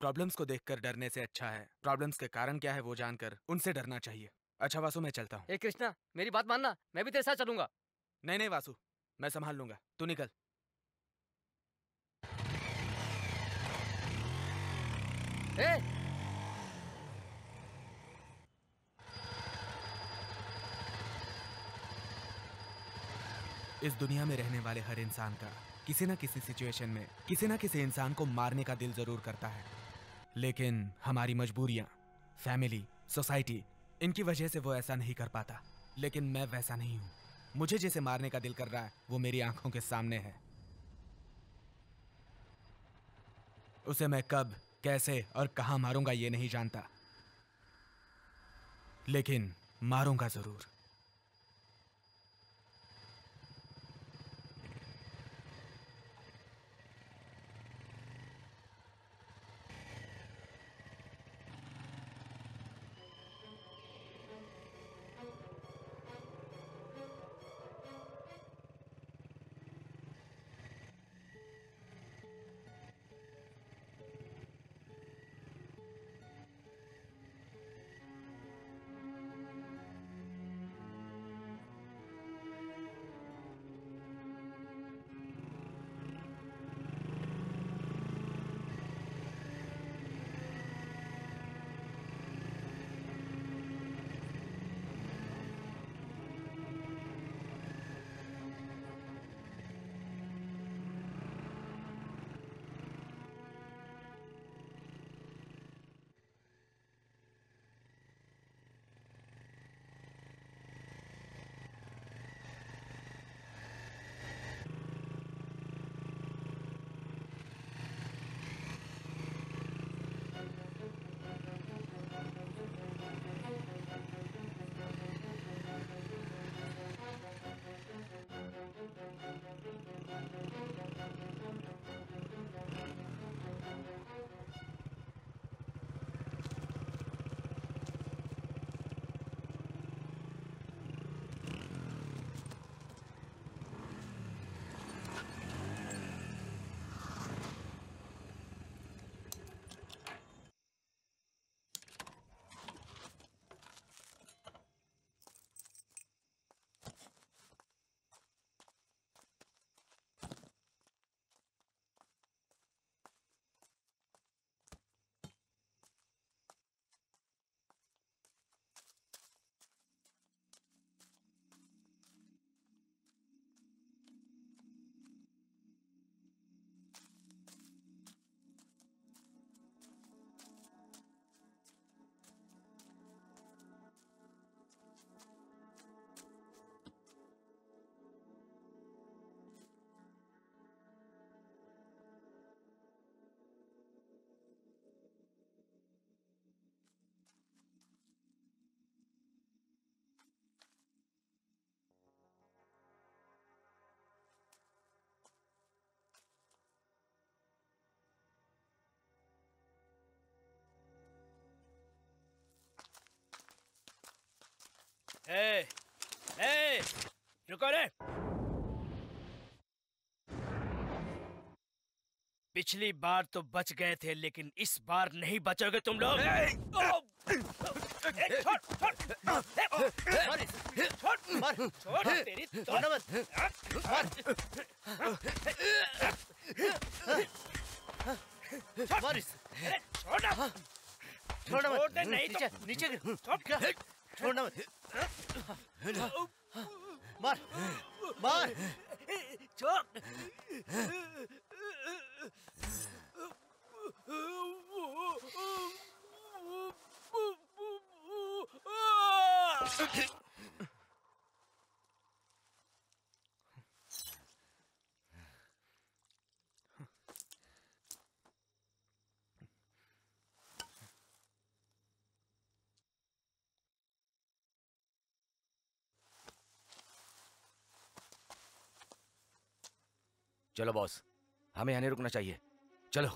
Problems को देखकर डरने से अच्छा है प्रॉब्लम्स के कारण क्या है वो जानकर उनसे डरना चाहिए अच्छा वासु मैं चलता हूँ कृष्णा मेरी बात मानना मैं भी तेरे साथ चलूंगा नहीं नहीं वासु मैं संभाल लूंगा तू निकल ए! इस दुनिया में रहने वाले हर इंसान का किसी न किसी सिचुएशन में किसी न किसी इंसान को मारने का दिल जरूर करता है लेकिन हमारी मजबूरियाँ फैमिली सोसाइटी इनकी वजह से वो ऐसा नहीं कर पाता लेकिन मैं वैसा नहीं हूँ मुझे जिसे मारने का दिल कर रहा है वो मेरी आंखों के सामने है उसे मैं कब कैसे और कहाँ मारूंगा ये नहीं जानता लेकिन मारूंगा जरूर ए, ए, रुको रे पिछली बार तो बच गए थे लेकिन इस बार नहीं बचोगे तुम लोग छोड़ छोड़ नहीं नीचे तो। नीचे छोड़ छोड़ना छोड़ मार मार छोड़ Okay. चलो बॉस हमें यहां रुकना चाहिए चलो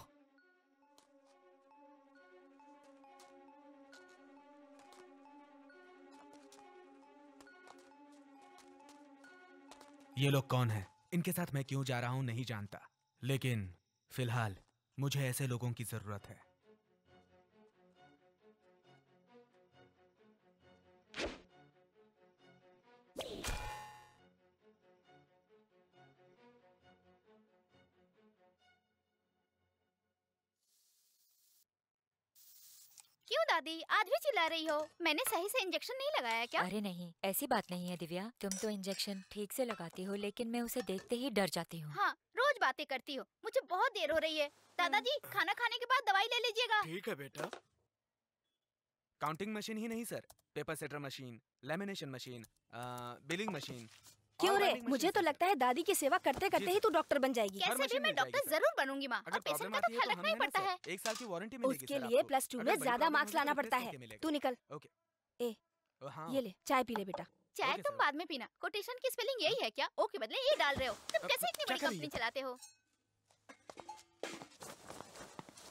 ये लोग कौन हैं? इनके साथ मैं क्यों जा रहा हूं नहीं जानता लेकिन फिलहाल मुझे ऐसे लोगों की जरूरत है दादी आज भी चिल्ला रही हो मैंने सही से इंजेक्शन नहीं लगाया क्या अरे नहीं ऐसी बात नहीं है दिव्या तुम तो इंजेक्शन ठीक से लगाती हो लेकिन मैं उसे देखते ही डर जाती हूँ हाँ रोज बातें करती हो मुझे बहुत देर हो रही है दादाजी हम्म। खाना खाने के बाद दवाई ले लीजिएगा ठीक है बेटा काउंटिंग मशीन ही नहीं sir paper setter machine lamination machine billing machine क्यों रे मुझे तो लगता है दादी की सेवा करते करते ही तू डॉक्टर बन जाएगी कैसे भी मैं डॉक्टर जरूर बनूंगी माँ और पेशेंट का तो ख्याल रखना ही पड़ता है एक साल की वारंटी मिलेगी उसके लिए प्लस टू में ज्यादा मार्क्स तो लाना पड़ता है तू निकल ए हाँ। ये ले चाय पी ले बेटा चाय तुम बाद में पीना कोटेशन की स्पेलिंग यही है क्या ओके बदले ये डाल रहे हो तुम कैसे इतनी बड़ी कंपनी चलाते हो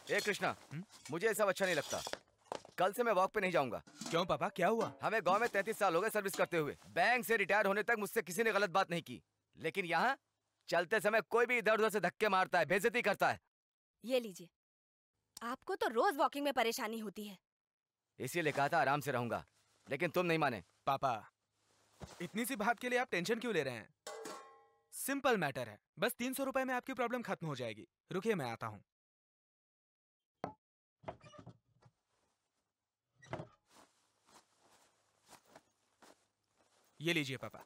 ए कृष्णा हम्म? मुझे ऐसा अच्छा नहीं लगता कल से मैं वॉक पे नहीं जाऊंगा क्यों पापा क्या हुआ हमें गांव में तैतीस साल हो गए सर्विस करते हुए बैंक से रिटायर होने तक मुझसे किसी ने गलत बात नहीं की लेकिन यहाँ चलते समय कोई भी इधर उधर से धक्के मारता है बेजती करता है ये लीजिए आपको तो रोज वॉकिंग में परेशानी होती है इसीलिए कहा था आराम से रहूंगा लेकिन तुम नहीं माने पापा इतनी सी बात के लिए आप टेंशन क्यों ले रहे हैं सिंपल मैटर है बस तीन सौ रुपए में आपकी प्रॉब्लम खत्म हो जाएगी रुकिए मैं आता हूँ ये लीजिए पापा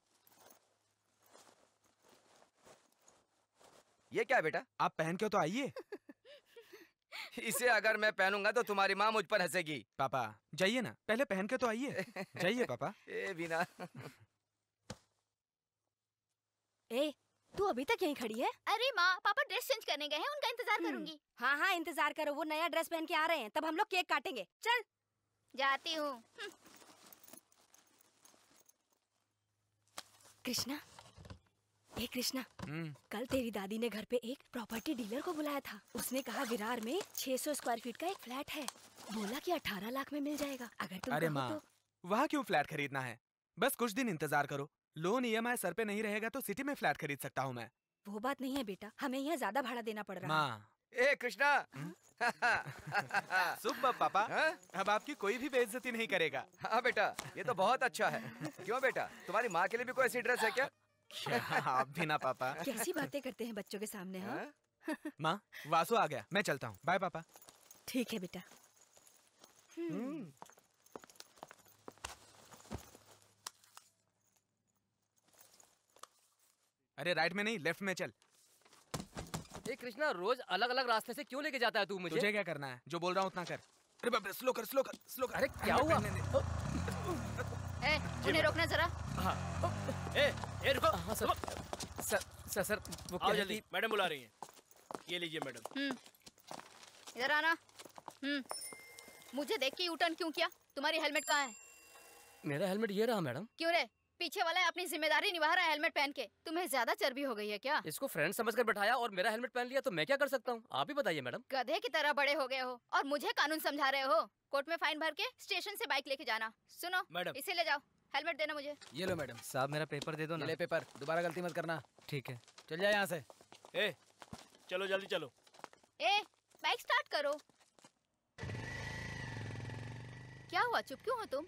ये क्या बेटा आप पहन के तो आइए इसे अगर मैं पहनूंगा तो तुम्हारी माँ मुझ पर हंसेगी पापा जाइए ना पहले पहन के तो आइए जाइए पापा ए बिना ए तू अभी तक यहीं खड़ी है अरे माँ पापा ड्रेस चेंज करने गए हैं उनका इंतजार हम्म। करूंगी हाँ हाँ इंतजार करो वो नया ड्रेस पहन के आ रहे हैं तब हम लोग केक काटेंगे चल जाती हूँ कृष्णा हे कृष्णा हम्म। कल तेरी दादी ने घर पे एक प्रॉपर्टी डीलर को बुलाया था उसने कहा विरार में 600 स्क्वायर फीट का एक फ्लैट है बोला कि 18 लाख में मिल जाएगा अगर तुम अरे माँ तो... वहाँ क्यों फ्लैट खरीदना है बस कुछ दिन इंतजार करो लोन ई e सर पे नहीं रहेगा तो सिटी में फ्लैट खरीद सकता हूँ मैं वो बात नहीं है बेटा हमें यहाँ ज्यादा भाड़ा देना पड़ रहा है ए कृष्णा सुबह पापा हाँ? अब आपकी कोई भी बेइज्जती नहीं करेगा हाँ बेटा ये तो बहुत अच्छा है क्यों बेटा तुम्हारी माँ के लिए भी कोई ऐसी ड्रेस है क्या आप भी ना पापा कैसी बातें करते हैं बच्चों के सामने हाँ? हाँ माँ वासु आ गया मैं चलता हूँ बाय पापा ठीक है बेटा हम्म। अरे राइट में नहीं लेफ्ट में चल ए कृष्णा रोज अलग अलग रास्ते से क्यों लेके जाता है तू मुझे तुझे क्या करना है जो बोल रहा हूँ उतना कर अरे बाप रे स्लो कर स्लो कर स्लो कर अरे क्या हुआ ए उन्हें रोकना जरा हाँ ए ए रुको हां हाँ, सर सर सर वो क्या जल्दी मैडम बुला रही हैं ये लीजिए मैडम हम्म। इधर आना हम्म। मुझे देख के यू टर्न क्यों किया तुम्हारी हेलमेट कहाँ है मेरा हेलमेट ये रहा मैडम क्यों रे पीछे वाला अपनी जिम्मेदारी निभा रहा है हेलमेट पहन के तुम्हें ज्यादा चर्बी हो गई है क्या इसको फ्रेंड समझकर बैठाया और मेरा हेलमेट पहन लिया तो मैं क्या कर सकता हूँ आप ही बताइए मैडम गधे की तरह बड़े हो गए हो और मुझे कानून समझा रहे हो कोर्ट में फाइन भर के स्टेशन से बाइक लेके जाना सुनो मैडम इसे ले जाओ हेलमेट देना मुझे ये लो मैडम साहब मेरा पेपर दे दो ना ले पेपर दोबारा गलती मत करना ठीक है चल जाए यहाँ से ए चलो जल्दी चलो ए बाइक स्टार्ट करो क्या हुआ चुप क्यों हो तुम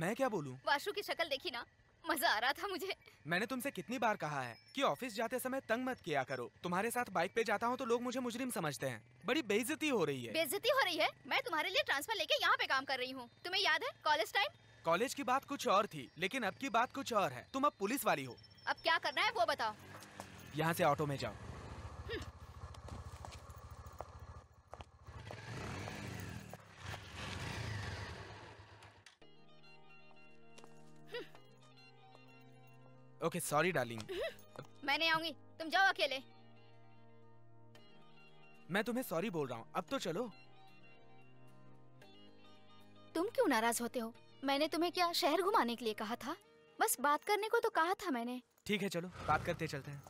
मैं क्या बोलूं? वाशु की शक्ल देखी ना मजा आ रहा था मुझे मैंने तुमसे कितनी बार कहा है कि ऑफिस जाते समय तंग मत किया करो तुम्हारे साथ बाइक पे जाता हूँ तो लोग मुझे मुजरिम समझते हैं बड़ी बेइज्जती हो रही है बेइज्जती हो रही है मैं तुम्हारे लिए ट्रांसफर लेके यहाँ पे काम कर रही हूँ तुम्हें याद है कॉलेज टाइम कॉलेज की बात कुछ और थी लेकिन अब की बात कुछ और है तुम अब पुलिस वाली हो अब क्या करना है वो बताओ यहाँ ऐसी ऑटो में जाओ हम्म। ओके सॉरी डार्लिंग मैं नहीं आऊंगी तुम जाओ अकेले मैं तुम्हें सॉरी बोल रहा हूँ अब तो चलो तुम क्यों नाराज होते हो मैंने तुम्हें क्या शहर घुमाने के लिए कहा था बस बात करने को तो कहा था मैंने ठीक है चलो बात करते चलते हैं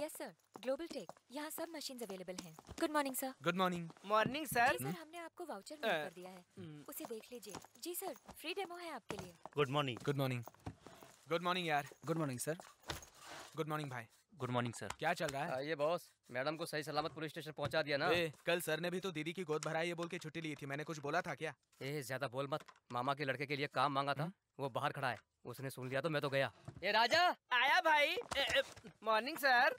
यस सर ग्लोबल टेक यहाँ सब मशीन अवेलेबल हैं good morning sir good morning morning sir sir हमने आपको वाउचर uh, कर दिया है hmm. उसे देख लीजिए जी सर फ्री डेमो है आपके लिए good morning good morning good morning यार good morning sir good morning भाई गुड मॉर्निंग सर क्या चल रहा है आ, ये बॉस मैडम को सही सलामत पुलिस स्टेशन पहुंचा दिया ना ए, कल सर ने भी तो दीदी की गोद भराई ये बोल के छुट्टी ली थी मैंने कुछ बोला था क्या ए ज्यादा बोल मत मामा के लड़के के लिए काम मांगा था हम्म? वो बाहर खड़ा है उसने सुन लिया तो मैं तो गया ए राजा आया भाई मॉर्निंग सर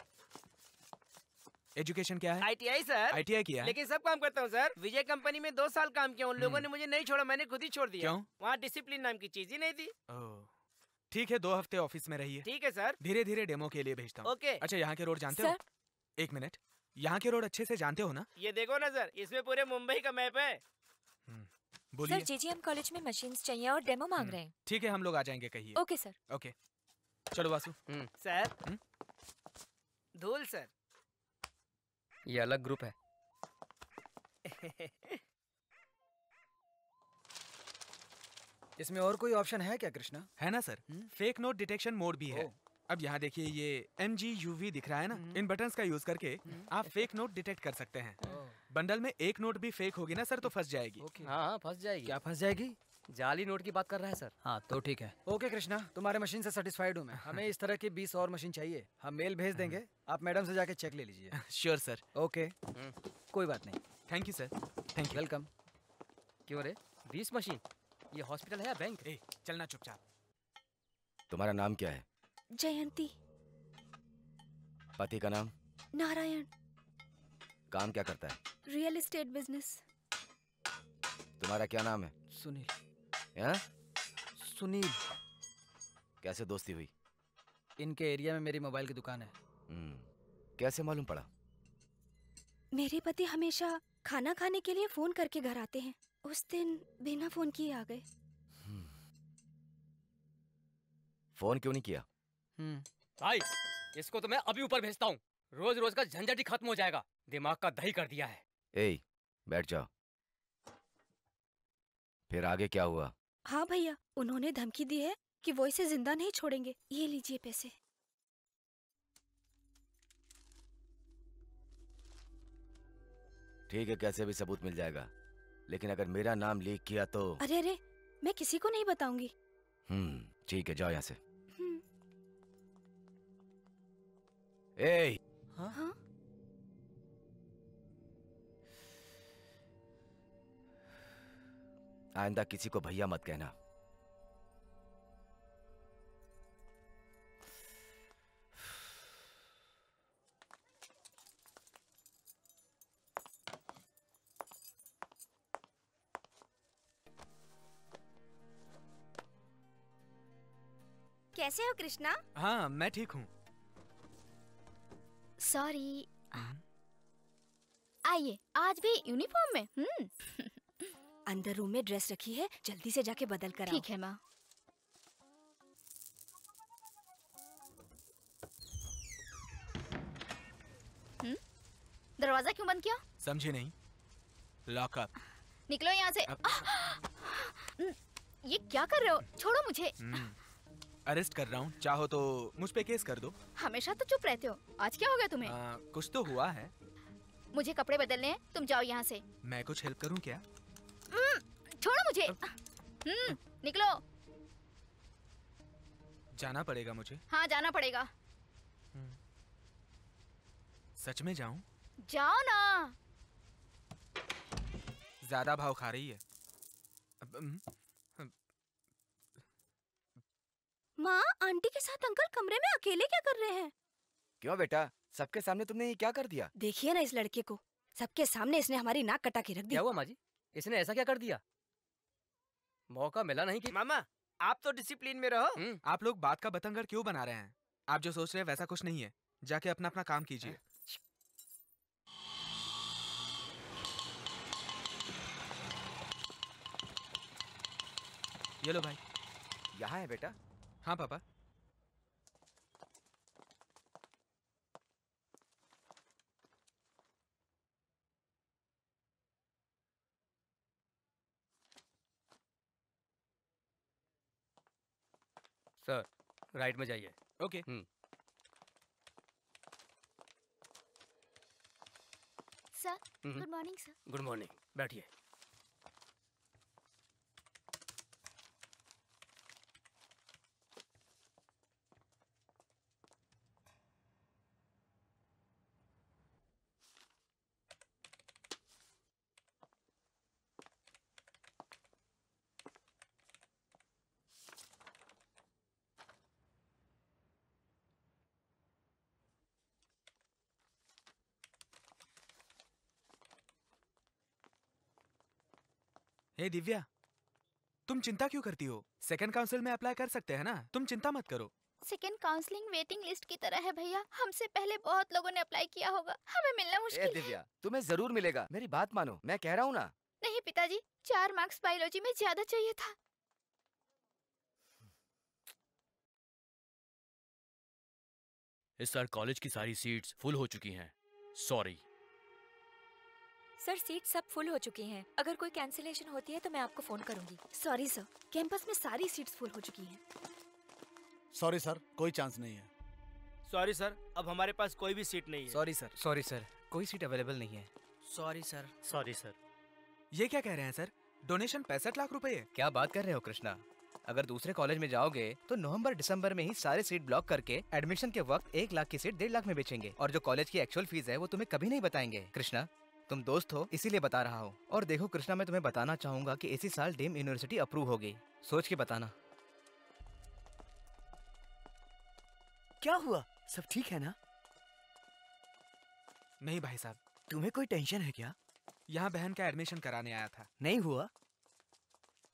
एजुकेशन क्या है आईटीआई सर आईटीआई किया लेकिन सब काम करता हूँ सर विजय कंपनी में दो साल काम किया उन हम्म। लोगों ने मुझे नहीं छोड़ा मैंने खुद ही छोड़ दिया वहाँ डिसिप्लिन नाम की चीज ही नहीं थी ठीक है दो हफ्ते ऑफिस में रहिए ठीक है सर धीरे धीरे डेमो के लिए भेजता हूँ ओके अच्छा यहाँ के रोड जानते हो एक मिनट यहाँ के रोड अच्छे से जानते हो ना ये देखो ना सर इसमें पूरे मुंबई का मैप है हम्म, बोलिए सर जेजीएम कॉलेज में मशीन चाहिए और डेमो मांग हम्म, रहे हैं ठीक है हम लोग आ जाएंगे कहिए ओके सर ओके चलो वासु हम्म। सर धूल सर ये अलग ग्रुप है इसमें और कोई ऑप्शन है क्या कृष्णा है ना sir fake note detection mode भी है अब यहाँ देखिए ये एम जी यू वी दिख रहा है ना हम्म। इन बटन का यूज करके हम्म। आप फेक नोट डिटेक्ट कर सकते हैं बंडल में एक नोट भी फेक होगी ना सर तो फंस जाएगी हाँ, हाँ फंस जाएगी क्या फंस जाएगी जाली नोट की बात कर रहा है सर हाँ तो ठीक है ओके कृष्णा तुम्हारे मशीन से सेटिस्फाइड हूँ मैं हमें इस तरह की बीस और मशीन चाहिए हम मेल भेज हम्म। देंगे आप मैडम से जाके चेक ले लीजिए श्योर सर ओके कोई बात नहीं thank you sir thank you welcome क्यों रे बीस मशीन ये हॉस्पिटल है या बैंक ए, चलना चुपचाप तुम्हारा नाम क्या है जयंती पति का नाम नारायण काम क्या करता है रियल एस्टेट बिजनेस तुम्हारा क्या नाम है सुनील या? हाँ? सुनील कैसे दोस्ती हुई इनके एरिया में मेरी मोबाइल की दुकान है हम्म, कैसे मालूम पड़ा मेरे पति हमेशा खाना खाने के लिए फोन करके घर आते हैं उस दिन बिना फोन किए आ गए फोन क्यों नहीं किया हम्म। भाई इसको तो मैं अभी ऊपर भेजता हूँ रोज रोज का झंझट ही खत्म हो जाएगा दिमाग का दही कर दिया है ए बैठ जाओ फिर आगे क्या हुआ हाँ भैया उन्होंने धमकी दी है कि वो इसे जिंदा नहीं छोड़ेंगे ये लीजिए पैसे ठीक है कैसे भी सबूत मिल जाएगा लेकिन अगर मेरा नाम लीक किया तो अरे अरे मैं किसी को नहीं बताऊंगी हम्म ठीक है जाओ यहाँ से हम्म। ए हाँ? हाँ? आइंदा किसी को भैया मत कहना कैसे हो कृष्णा हाँ मैं ठीक हूँ सॉरी हम्म। आइए आज भी यूनिफॉर्म में हम्म। अंदर रूम में ड्रेस रखी है जल्दी से जाके बदल कर ठीक है माँ हम्म, दरवाजा क्यों बंद किया समझे नहीं लॉकअप निकलो यहाँ से अब... आ, आ, ये क्या कर रहे हो छोड़ो मुझे अरेस्ट कर रहा हूँ चाहो तो मुझ पे केस कर दो हमेशा तो चुप रहते हो आज क्या हो गया तुम्हें आ, कुछ तो हुआ है मुझे कपड़े बदलने हैं तुम जाओ यहाँ से मैं कुछ हेल्प करूँ क्या हम्म, छोड़ो मुझे हम्म, निकलो जाना पड़ेगा मुझे हाँ जाना पड़ेगा हम्म। सच में जाऊँ जाओ ना ज्यादा भाव खा रही है माँ आंटी के साथ अंकल कमरे में अकेले क्या कर रहे हैं क्यों बेटा सबके सामने तुमने ये क्या कर दिया देखिए ना इस लड़के को सबके सामने इसने हमारी नाक कटा के रख दिया क्या हुआ माँ जी इसने ऐसा क्या कर दिया मौका मिला नहीं कि मामा आप तो डिसिप्लिन में रहो हम्म। आप लोग बात का बतंगर क्यों बना रहे हैं आप जो सोच रहे हैं वैसा कुछ नहीं है जाके अपना अपना काम कीजिए ये लो भाई यहाँ है बेटा हाँ पापा सर राइट में जाइए ओके हम्म। सर हम्म। Good morning sir good morning बैठिए हे दिव्या तुम चिंता क्यों करती हो सेकंड काउंसिल में अप्लाई कर सकते हैं ना तुम चिंता मत करो सेकंड काउंसलिंग वेटिंग लिस्ट की तरह है भैया हमसे पहले बहुत लोगों ने अप्लाई किया होगा हमें मिलना मुश्किल है दिव्या तुम्हें जरूर मिलेगा मेरी बात मानो मैं कह रहा हूँ ना नहीं पिताजी चार मार्क्स बायोलॉजी में ज्यादा चाहिए था इस साल कॉलेज की सारी सीट्स फुल हो चुकी हैं सॉरी सर सीट सब फुल हो चुकी हैं। अगर कोई कैंसिलेशन होती है तो मैं आपको फोन करूंगी सॉरी सर कैंपस में सारी सीट्स फुल हो चुकी हैं। सॉरी सर कोई चांस नहीं है सॉरी सर अब हमारे पास कोई भी सीट नहीं है सॉरी सर सॉरी सर कोई सीट अवेलेबल नहीं है सॉरी सर सॉरी सर ये क्या कह रहे हैं सर डोनेशन पैंसठ लाख है क्या बात कर रहे हो कृष्णा अगर दूसरे कॉलेज में जाओगे तो नवंबर दिसंबर में ही सारे सीट ब्लॉक करके एडमिशन के वक्त एक लाख की सीट डेढ़ लाख में बेचेंगे और जो कॉलेज की एक्चुअल फीस है वो तुम्हें कभी नहीं बताएंगे कृष्णा तुम दोस्त हो इसीलिए बता रहा हो और देखो कृष्णा मैं तुम्हें बताना चाहूंगा कि इसी साल डीम यूनिवर्सिटी अप्रूव हो गई सोच के बताना क्या हुआ सब ठीक है ना नहीं भाई साहब तुम्हें कोई टेंशन है क्या यहाँ बहन का एडमिशन कराने आया था नहीं हुआ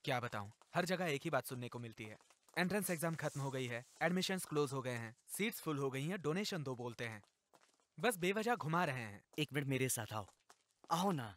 क्या बताऊ हर जगह एक ही बात सुनने को मिलती है एंट्रेंस एग्जाम खत्म हो गई है एडमिशन क्लोज हो गए हैं सीट्स फुल हो गई हैं डोनेशन दो बोलते हैं बस बेवजह घुमा रहे हैं एक मिनट मेरे साथ आओ आओ ना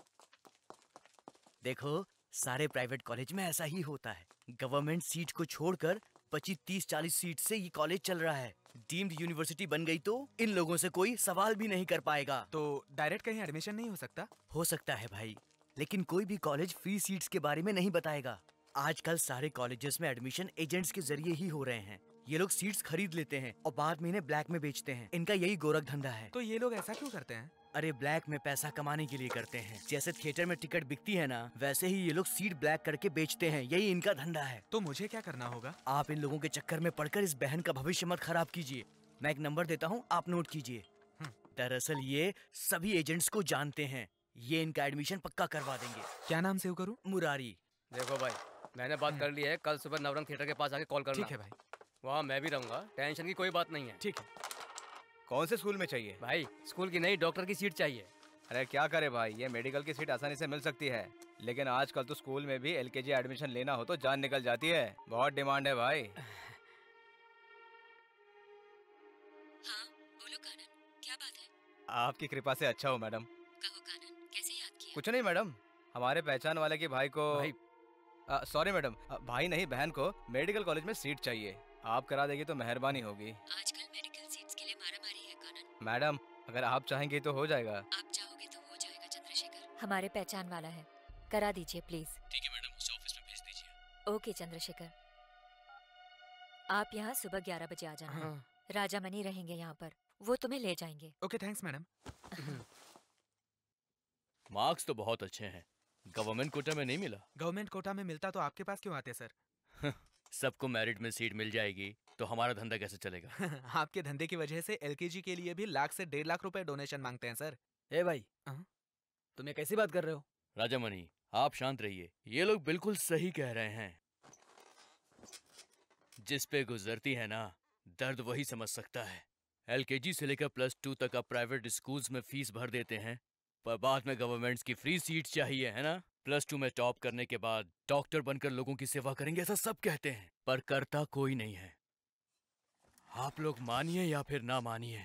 देखो सारे प्राइवेट कॉलेज में ऐसा ही होता है गवर्नमेंट सीट को छोड़कर पच्चीस तीस चालीस सीट से ये कॉलेज चल रहा है डीम्ड यूनिवर्सिटी बन गई तो इन लोगों से कोई सवाल भी नहीं कर पाएगा तो डायरेक्ट कहीं एडमिशन नहीं हो सकता हो सकता है भाई लेकिन कोई भी कॉलेज फ्री सीट्स के बारे में नहीं बताएगा आजकल सारे कॉलेजेस में एडमिशन एजेंट्स के जरिए ही हो रहे हैं ये लोग सीड्स खरीद लेते हैं और बाद में इन्हें ब्लैक में बेचते हैं इनका यही गोरख धंधा है तो ये लोग ऐसा क्यों करते हैं अरे ब्लैक में पैसा कमाने के लिए करते हैं जैसे थिएटर में टिकट बिकती है ना वैसे ही ये लोग सीट ब्लैक करके बेचते हैं यही इनका धंधा है तो मुझे क्या करना होगा आप इन लोगों के चक्कर में पड़कर इस बहन का भविष्य मत खराब कीजिए मैं एक नंबर देता हूँ आप नोट कीजिए हम्म। दरअसल ये सभी एजेंट्स को जानते हैं ये इनका एडमिशन पक्का करवा देंगे क्या नाम से करूँ मुरारी देखो भाई मैंने बात हम्म। कर ली है कल सुबह नवरंग थिएटर के पास आके कॉल करना ठीक है भाई वहाँ मैं भी रहूंगा टेंशन की कोई बात नहीं है ठीक है कौन से स्कूल में चाहिए भाई स्कूल की नहीं डॉक्टर की सीट चाहिए अरे क्या करे भाई ये मेडिकल की सीट आसानी से मिल सकती है लेकिन आजकल तो स्कूल में भी एल एडमिशन लेना हो तो जान निकल जाती है बहुत डिमांड है भाई हाँ, बोलो कानन, क्या बात है? आपकी कृपा से अच्छा हो मैडम कहो कानन, कैसे याद किया? कुछ नहीं मैडम हमारे पहचान वाले के भाई को सॉरी मैडम भाई नहीं बहन को मेडिकल कॉलेज में सीट चाहिए आप करा देगी तो मेहरबानी होगी आजकल मेडिकल सीट्स के लिए मारा मारी है कानन मैडम अगर आप चाहेंगे तो हो जाएगा आप चाहोगे तो हो जाएगा चंद्रशेखर हमारे पहचान वाला है करा दीजिए प्लीज ठीक है मैडम उसे ऑफिस में भेज दीजिए ओके चंद्रशेखर आप यहाँ सुबह ग्यारह बजे आ जाना हाँ। राजा मनी रहेंगे यहाँ पर वो तुम्हें ले जाएंगे ओके थैंक्स मैडम मार्क्स तो बहुत अच्छे हैं गवर्नमेंट कोटा में नहीं मिला गवर्नमेंट कोटा में मिलता तो आपके पास क्यों आते सर सबको मेरिट में सीट मिल जाएगी तो हमारा धंधा कैसे चलेगा आपके धंधे की वजह से एलकेजी के लिए भी लाख से डेढ़ लाख रुपए डोनेशन मांगते हैं सर ए भाई तुम ये कैसी बात कर रहे हो राजा मनी आप शांत रहिए ये लोग बिल्कुल सही कह रहे हैं जिस पे गुजरती है ना दर्द वही समझ सकता है एलकेजी से लेकर प्लस टू तक आप प्राइवेट स्कूल्स में फीस भर देते हैं पर बाद में गवर्नमेंट्स की फ्री सीट चाहिए है ना प्लस टू में टॉप करने के बाद डॉक्टर बनकर लोगों की सेवा करेंगे ऐसा सब कहते हैं पर करता कोई नहीं है आप लोग मानिए या फिर ना मानिए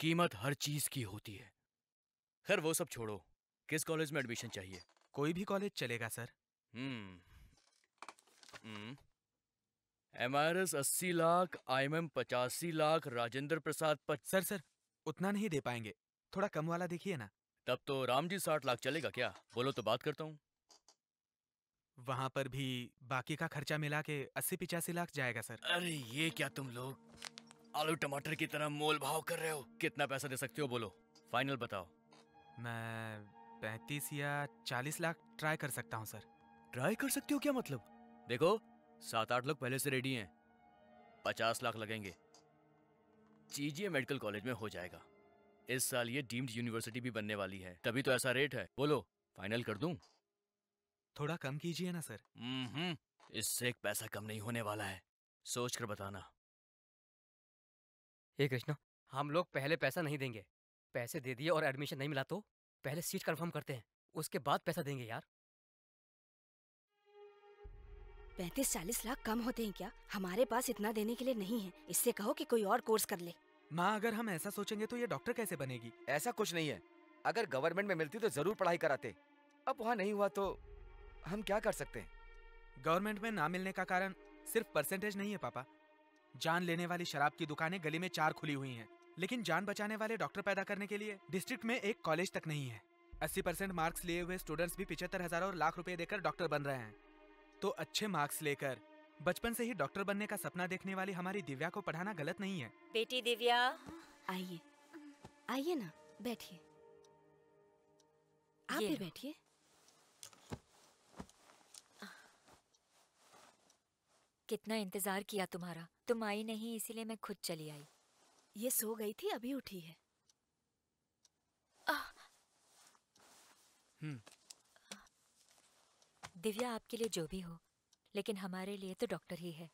कीमत हर चीज की होती है खैर वो सब छोड़ो किस कॉलेज में एडमिशन चाहिए कोई भी कॉलेज चलेगा सर हम्म, हम्म। एम आर एस अस्सी लाख आई एम एम पचासी लाख राजेंद्र प्रसाद पर सर सर उतना नहीं दे पाएंगे थोड़ा कम वाला देखिए ना तब तो राम जी साठ लाख चलेगा क्या बोलो तो बात करता हूँ वहां पर भी बाकी का खर्चा मिला के अस्सी पिचासी लाख जाएगा सर अरे ये क्या तुम लोग आलू टमाटर की तरह मोल भाव कर रहे हो कितना पैसा दे सकते हो बोलो फाइनल बताओ मैं पैंतीस या चालीस लाख ट्राई कर सकता हूँ सर ट्राई कर सकते हो क्या मतलब देखो सात आठ लोग पहले से रेडी हैं पचास लाख लगेंगे चीजिए मेडिकल कॉलेज में हो जाएगा इस साल ये डीम्ड यूनिवर्सिटी भी बनने वाली है तभी तो ऐसा रेट है बोलो फाइनल कर दू थोड़ा कम कीजिए ना सर हम्म इससे एक पैसा कम नहीं होने वाला है सोच कर बताना ए कृष्णा हम लोग पहले पैसा नहीं देंगे पैसे दे दिए और एडमिशन नहीं मिला तो पहले सीट कंफर्म करते हैं उसके बाद पैसा देंगे यार पैंतीस चालीस लाख कम होते हैं क्या हमारे पास इतना देने के लिए नहीं है इससे कहो कि कोई और कोर्स कर ले माँ अगर हम ऐसा सोचेंगे तो ये डॉक्टर कैसे बनेगी ऐसा कुछ नहीं है अगर गवर्नमेंट में मिलती तो जरूर पढ़ाई कराते अब वहाँ नहीं हुआ तो हम क्या कर सकते हैं गवर्नमेंट में ना मिलने का कारण सिर्फ परसेंटेज नहीं है पापा जान लेने वाली शराब की दुकानें गली में चार खुली हुई हैं लेकिन जान बचाने वाले डॉक्टर पैदा करने के लिए डिस्ट्रिक्ट में एक कॉलेज तक नहीं है अस्सी परसेंट मार्क्स लिए हुए स्टूडेंट्स भी पिछहत्तर हजार और लाख रुपए देकर डॉक्टर बन रहे हैं तो अच्छे मार्क्स लेकर बचपन से ही डॉक्टर बनने का सपना देखने वाली हमारी दिव्या को पढ़ाना गलत नहीं है बेटी दिव्या आइए आइए ना बैठिए आप भी बैठिए कितना इंतजार किया तुम्हारा तुम आई नहीं इसीलिए मैं खुद चली आई ये सो गई थी अभी उठी है हम्म। दिव्या आपके लिए जो भी हो लेकिन हमारे लिए तो डॉक्टर ही है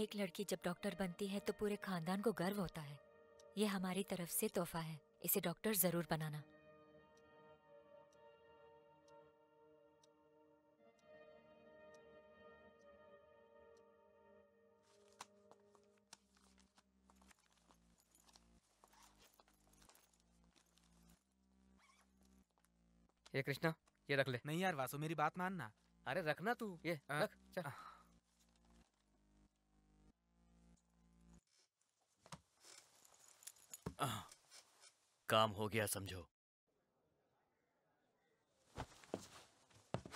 एक लड़की जब डॉक्टर बनती है तो पूरे खानदान को गर्व होता है ये हमारी तरफ से तोहफा है इसे डॉक्टर जरूर बनाना ये कृष्णा ये रख ले नहीं यार वासु मेरी बात मानना अरे रखना तू ये आ, हाँ। रख चल हाँ। काम हो गया समझो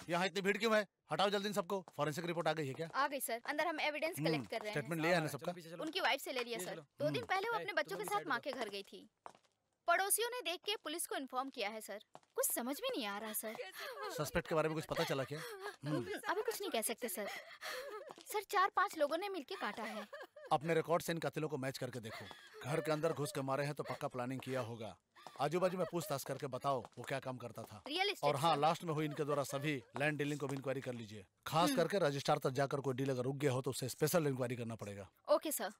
यहाँ इतनी भीड़ क्यों है हटाओ जल्दी सबको फॉरेंसिक रिपोर्ट आ गई है क्या आ गई सर अंदर हम एविडेंस कलेक्ट हम्म। कर रहे हैं स्टेटमेंट लिया है ना सबका उनकी वाइफ से ले लिया सर दो दिन हम्म। पहले वो अपने तो बच्चों के साथ माँ के घर गई थी पड़ोसियों ने देख के पुलिस को इन्फॉर्म किया है सर कुछ समझ में नहीं आ रहा सर सस्पेक्ट के बारे में कुछ पता चला क्या अभी हम्म। कुछ नहीं कह सकते सर सर चार पांच लोगों ने मिलके काटा है अपने रिकॉर्ड से इन कतिलों को मैच करके देखो घर के अंदर घुस के मारे हैं तो पक्का प्लानिंग किया होगा आजू बाजू में पूछताछ करके बताओ वो क्या काम करता था और हाँ लास्ट में हुई इनके द्वारा सभी लैंड डीलिंग को भी इंक्वायरी कर लीजिए खास हम्म। करके रजिस्ट्रार तक जाकर कोई डील अगर रुक गया हो तो उसे स्पेशल इंक्वायरी करना पड़ेगा ओके सर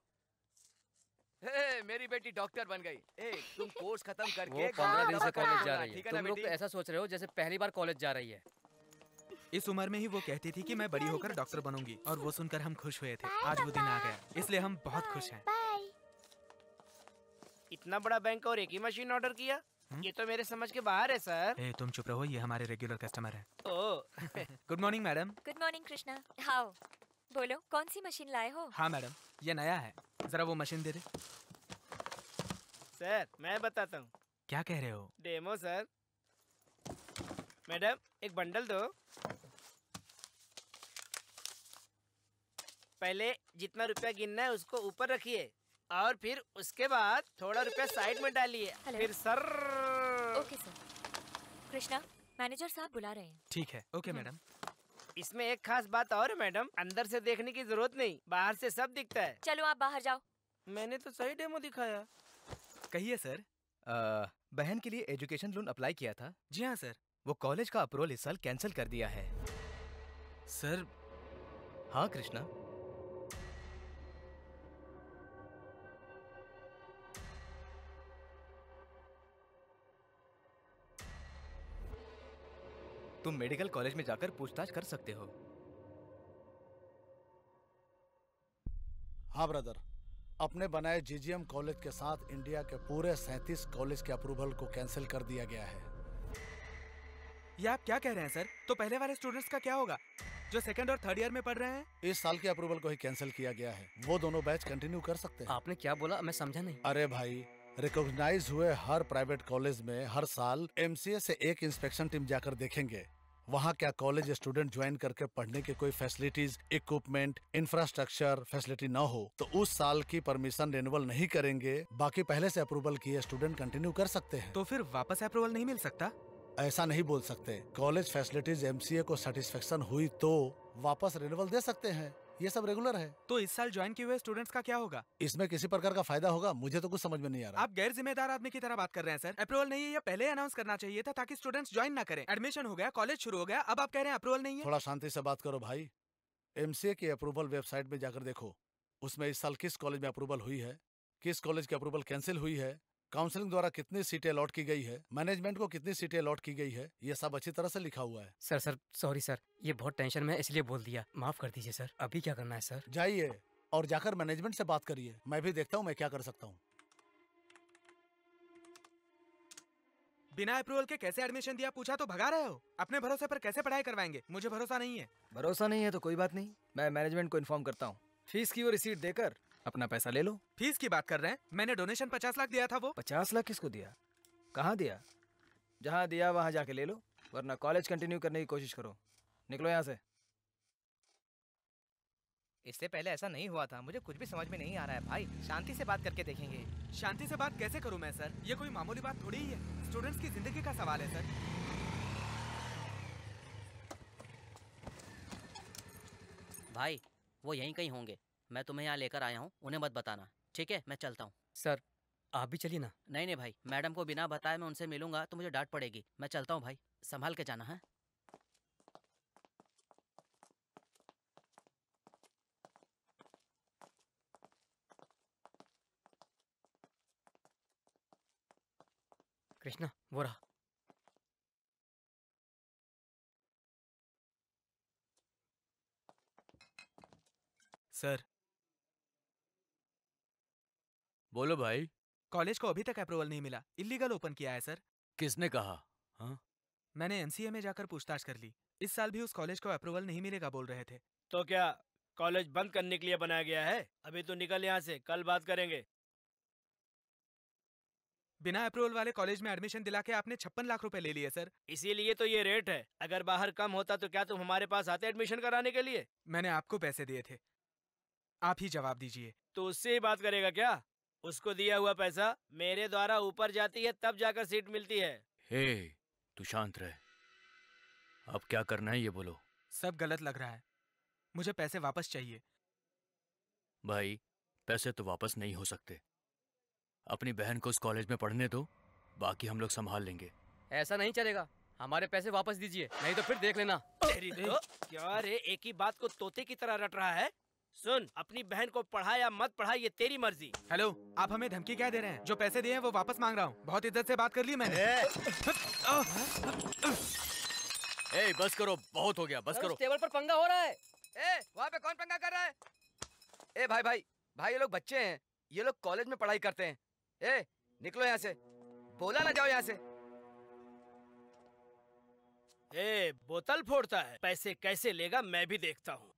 मेरी बेटी डॉक्टर बन गई ए, तुम कोर्स खत्म करके पंद्रह दिन से कॉलेज जा रही है तुम लोग तो ऐसा सोच रहे हो जैसे पहली बार कॉलेज जा रही है इस उम्र में ही वो कहती थी कि मैं बड़ी होकर डॉक्टर बनूंगी और वो सुनकर हम खुश हुए थे आज वो दिन आ गया इसलिए हम बहुत खुश हैं इतना बड़ा बैंक और एक ही मशीन ऑर्डर किया ये तो मेरे समझ के बाहर है सर ए, तुम चुप रहो ये हमारे रेगुलर कस्टमर है good morning madam good morning Krishna how बोलो कौन सी मशीन लाए हो हाँ मैडम ये नया है जरा वो मशीन दे दे सर मैं बताता हूँ क्या कह रहे हो डेमो सर मैडम एक बंडल दो पहले जितना रुपया गिनना है उसको ऊपर रखिए और फिर उसके बाद थोड़ा रुपया साइड में डालिए फिर sir okay sir Krishna manager साहब बुला रहे हैं ठीक है ओके मैडम इसमें एक खास बात और है मैडम अंदर से देखने की जरूरत नहीं बाहर से सब दिखता है चलो आप बाहर जाओ मैंने तो सही डेमो दिखाया कहिए सर आ, बहन के लिए एजुकेशन लोन अप्लाई किया था जी हाँ सर वो कॉलेज का अप्रोल इस साल कैंसिल कर दिया है सर हाँ कृष्णा तुम मेडिकल कॉलेज में जाकर पूछताछ कर सकते हो हाँ ब्रदर अपने बनाए जीजीएम कॉलेज के साथ इंडिया के पूरे सैतीस कॉलेज के अप्रूवल को कैंसिल कर दिया गया है ये आप क्या कह रहे हैं सर तो पहले वाले स्टूडेंट्स का क्या होगा जो सेकंड और थर्ड ईयर में पढ़ रहे हैं इस साल के अप्रूवल को ही कैंसिल किया गया है वो दोनों बैच कंटिन्यू कर सकते हैं आपने क्या बोला मैं समझा नहीं अरे भाई रिकॉग्नाइज हुए हर प्राइवेट कॉलेज में हर साल एम से एक इंस्पेक्शन टीम जाकर देखेंगे वहाँ क्या कॉलेज स्टूडेंट ज्वाइन करके पढ़ने की कोई फैसिलिटीज इक्विपमेंट इंफ्रास्ट्रक्चर फैसिलिटी न हो तो उस साल की परमिशन रिन्यूअल नहीं करेंगे बाकी पहले से अप्रूवल किए स्टूडेंट कंटिन्यू कर सकते हैं तो फिर वापस अप्रूवल नहीं मिल सकता ऐसा नहीं बोल सकते कॉलेज फैसिलिटीज एमसीए को सेटिस्फेक्शन हुई तो वापस रिन्यूअल दे सकते हैं ये सब रेगुलर है तो इस साल ज्वाइन किए हुए स्टूडेंट्स का क्या होगा इसमें किसी प्रकार का फायदा होगा मुझे तो कुछ समझ में नहीं आ रहा आप गैर जिम्मेदार आदमी की तरह बात कर रहे हैं सर अप्रूवल नहीं है ये पहले अनाउंस करना चाहिए था ताकि स्टूडेंट्स ज्वाइन ना करें एडमिशन हो गया कॉलेज शुरू हो गया अब आप कह रहे हैं अप्रूवल नहीं है थोड़ा शांति से बात करो भाई एमसीए की अप्रूवल वेबसाइट में जाकर देखो उसमें इस साल किस कॉलेज में अप्रूवल हुई है किस कॉलेज की अप्रूवल कैंसिल हुई है काउंसलिंग द्वारा कितनी सीटें अलॉट की गई है मैनेजमेंट को कितनी सीटें अलॉट की गई है ये सब अच्छी तरह से लिखा हुआ है सर सर सॉरी सर ये बहुत टेंशन में इसलिए बोल दिया माफ कर दीजिए सर अभी क्या करना है सर जाइए और जाकर मैनेजमेंट से बात करिए मैं भी देखता हूँ मैं क्या कर सकता हूँ बिना अप्रूवल के कैसे एडमिशन दिया पूछा तो भगा रहे हो अपने भरोसे पर कैसे पढ़ाई करवाएंगे मुझे भरोसा नहीं है भरोसा नहीं है तो कोई बात नहीं मैं मैनेजमेंट को इन्फॉर्म करता हूँ फीस की वो रिसीट देकर अपना पैसा ले लो फीस की बात कर रहे हैं मैंने डोनेशन पचास लाख दिया था वो पचास लाख किसको दिया कहाँ दिया जहाँ दिया वहाँ जाके ले लो वरना कॉलेज कंटिन्यू करने की कोशिश करो निकलो यहाँ से इससे पहले ऐसा नहीं हुआ था मुझे कुछ भी समझ में नहीं आ रहा है भाई शांति से बात करके देखेंगे शांति से बात कैसे करूँ मैं सर ये कोई मामूली बात थोड़ी ही है स्टूडेंट्स की जिंदगी का सवाल है सर भाई वो यहीं कहीं होंगे मैं तुम्हें यहाँ लेकर आया हूँ उन्हें मत बताना ठीक है मैं चलता हूँ सर आप भी चलिए ना नहीं नहीं भाई मैडम को बिना बताए मैं उनसे मिलूंगा तो मुझे डांट पड़ेगी मैं चलता हूँ भाई संभाल के जाना है हाँ? कृष्णा वो रहा सर बोलो भाई कॉलेज को अभी तक अप्रूवल नहीं मिला इलीगल ओपन किया है सर किसने कहा हा? मैंने एनसीए में जाकर पूछताछ कर ली इस साल भी उस कॉलेज को अप्रूवल नहीं मिलेगा बोल रहे थे तो क्या कॉलेज बंद करने के लिए बनाया गया है अभी तो निकल यहाँ से कल बात करेंगे बिना अप्रूवल वाले कॉलेज में एडमिशन दिला के आपने छप्पन लाख रुपए ले लिए सर इसीलिए तो ये रेट है अगर बाहर कम होता तो क्या तुम हमारे पास आते एडमिशन कराने के लिए मैंने आपको पैसे दिए थे आप ही जवाब दीजिए तो उससे ही बात करेगा क्या उसको दिया हुआ पैसा मेरे द्वारा ऊपर जाती है तब जाकर सीट मिलती है हे तू शांत रहे अब क्या करना है ये बोलो सब गलत लग रहा है मुझे पैसे वापस चाहिए भाई पैसे तो वापस नहीं हो सकते अपनी बहन को उस कॉलेज में पढ़ने दो बाकी हम लोग संभाल लेंगे ऐसा नहीं चलेगा हमारे पैसे वापस दीजिए नहीं तो फिर देख लेना तेरी तो क्या रे एक ही बात को तोते की तरह रट रहा है सुन अपनी बहन को पढ़ाया मत पढ़ा ये तेरी मर्जी हेलो आप हमें धमकी क्या दे रहे हैं जो पैसे दिए हैं वो वापस मांग रहा हूँ बहुत इज्जत से बात कर ली मैंने ए, बस करो बहुत हो गया बस करो टेबल पर पंगा हो रहा है ए, वहाँ पे कौन पंगा कर रहा है ए भाई भाई भाई ये लोग बच्चे हैं ये लोग कॉलेज में पढ़ाई करते हैं ए निकलो यहाँ से बोला ना जाओ यहाँ से ए बोतल फोड़ता है पैसे कैसे लेगा मैं भी देखता हूँ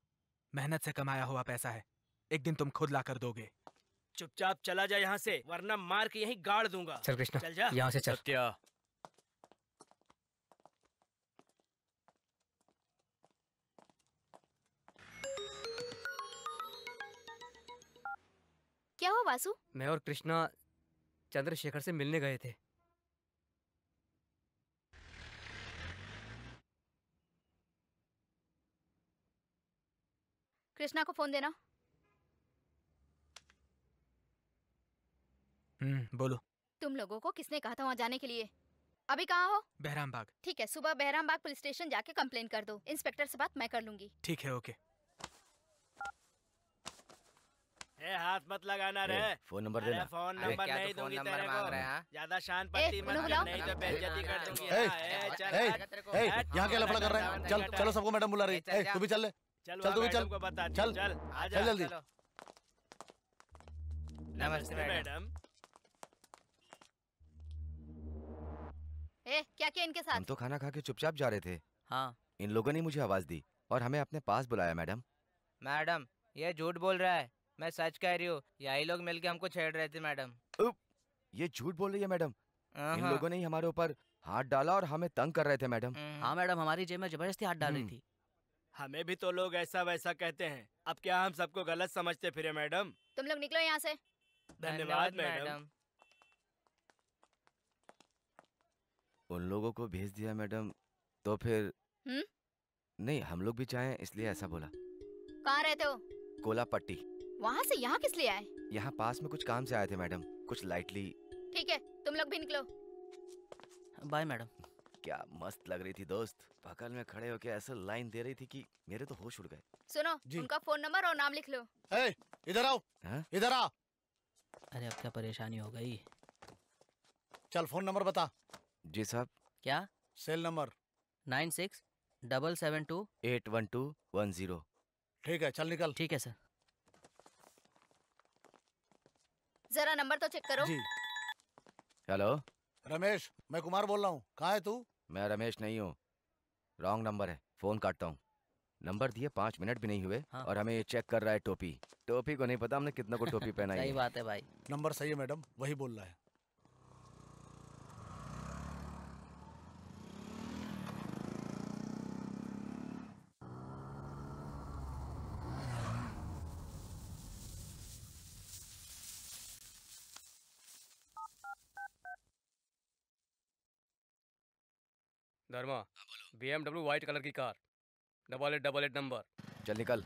मेहनत से कमाया हुआ पैसा है एक दिन तुम खुद ला कर दोगे चुपचाप चला जा यहाँ से वरना मार के यहीं गाड़ दूंगा चल कृष्ण चल जा यहाँ से चल क्या क्या हुआ वासु मैं और कृष्णा चंद्रशेखर से मिलने गए थे कृष्णा को फोन देना हम्म बोलो तुम लोगों को किसने कहा था वहाँ जाने के लिए अभी कहाँ हो बहराम बाग ठीक है सुबह बहराम बाग पुलिस स्टेशन जाके कंप्लेन कर दो इंस्पेक्टर से बात मैं कर लूंगी ठीक है ओके ए, हाथ मत लगाना रे फोन नंबर देना फोन नंबर नहीं दूंगी तेरे को ज्यादा शान पत्ती मत नहीं तो बेइज्जती कर दूंगी ए, ए, यहां के लफड़ा कर रहे हैं चल चलो सबको मैडम बुला रही है तू भी चल ले चल चल तू चल बता चल चल जल्दी नमस्ते मैडम ए क्या किया इनके साथ हम तो खाना खा के चुपचाप जा रहे थे हाँ इन लोगों ने मुझे आवाज दी और हमें अपने पास बुलाया मैडम मैडम ये झूठ बोल रहा है मैं सच कह रही हूँ यही लोग मिलके हमको छेड़ रहे थे मैडम ये झूठ बोल रही है मैडम इन हाँ। लोगों ने ही हमारे ऊपर हाथ डाला और हमें तंग कर रहे थे मैडम हाँ मैडम हमारी जेब में जबरदस्ती हाथ डाल रही हम्म। थी हमें भी तो लोग ऐसा वैसा कहते हैं अब क्या हम सबको गलत समझते फिरे मैडम तुम लोग निकलो यहाँ से धन्यवाद मैडम उन लोगों को भेज दिया मैडम तो फिर हुँ? नहीं हम लोग भी चाहे इसलिए ऐसा बोला कहाँ रहते हो पट्टी वहाँ से यहाँ किस लिए आए यहाँ पास में कुछ काम से आए थे मैडम कुछ लाइटली ठीक है तुम लोग भी निकलो बाय मैडम क्या मस्त लग रही थी दोस्त पकल में खड़े होकर ऐसा लाइन दे रही थी कि मेरे तो होश उड़ गए सुनो उनका फोन नंबर और नाम लिख लो इधर आओ हाँ? इधर आ अरे अब क्या परेशानी हो गई चल फोन नंबर बता जी साहब क्या cell number nine six double seven two eight one two one zero ठीक है चल निकल ठीक है सर जरा नंबर तो चेक करो जी हेलो रमेश मैं कुमार बोल रहा हूँ कहाँ है तू मैं रमेश नहीं हूँ रॉन्ग नंबर है फोन काटता हूँ नंबर दिए पाँच मिनट भी नहीं हुए हाँ। और हमें ये चेक कर रहा है टोपी टोपी को नहीं पता हमने कितना को टोपी पहना है सही बात है भाई नंबर सही है मैडम वही बोल रहा है शर्मा हाँ, B M W white colour की car double eight double eight number चल निकल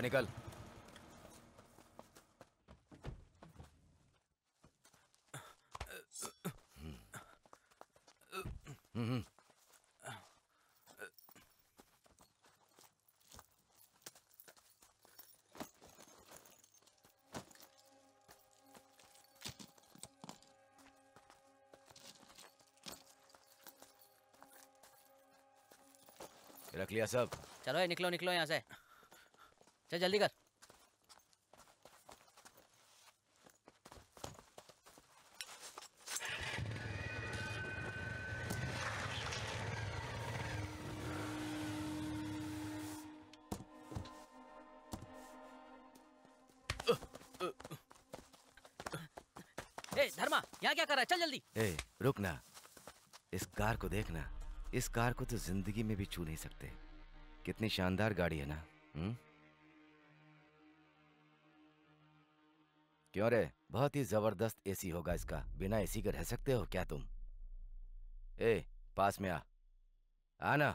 बाहर निकल रख लिया सब चलो निकलो निकलो यहां से चल जल्दी कर धर्मा यहाँ क्या कर रहा है चल जल्दी ए रुकना इस कार को देखना इस कार को तो जिंदगी में भी छू नहीं सकते कितनी शानदार गाड़ी है ना हुँ? हम्म? क्यों रे बहुत ही जबरदस्त एसी होगा इसका बिना एसी के रह सकते हो क्या तुम ए पास में आ आना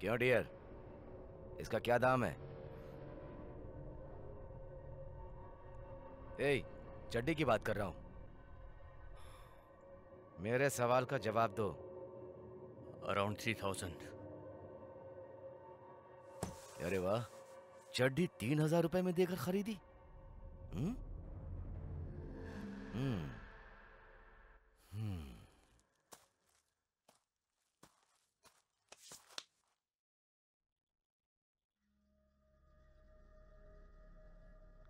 क्यों डियर इसका क्या दाम है ए चड्डी की बात कर रहा हूं मेरे सवाल का जवाब दो अराउंड थ्री थाउजेंड अरे वाह चड्डी तीन हजार रुपए में देकर खरीदी हम्म? हम्म हम्म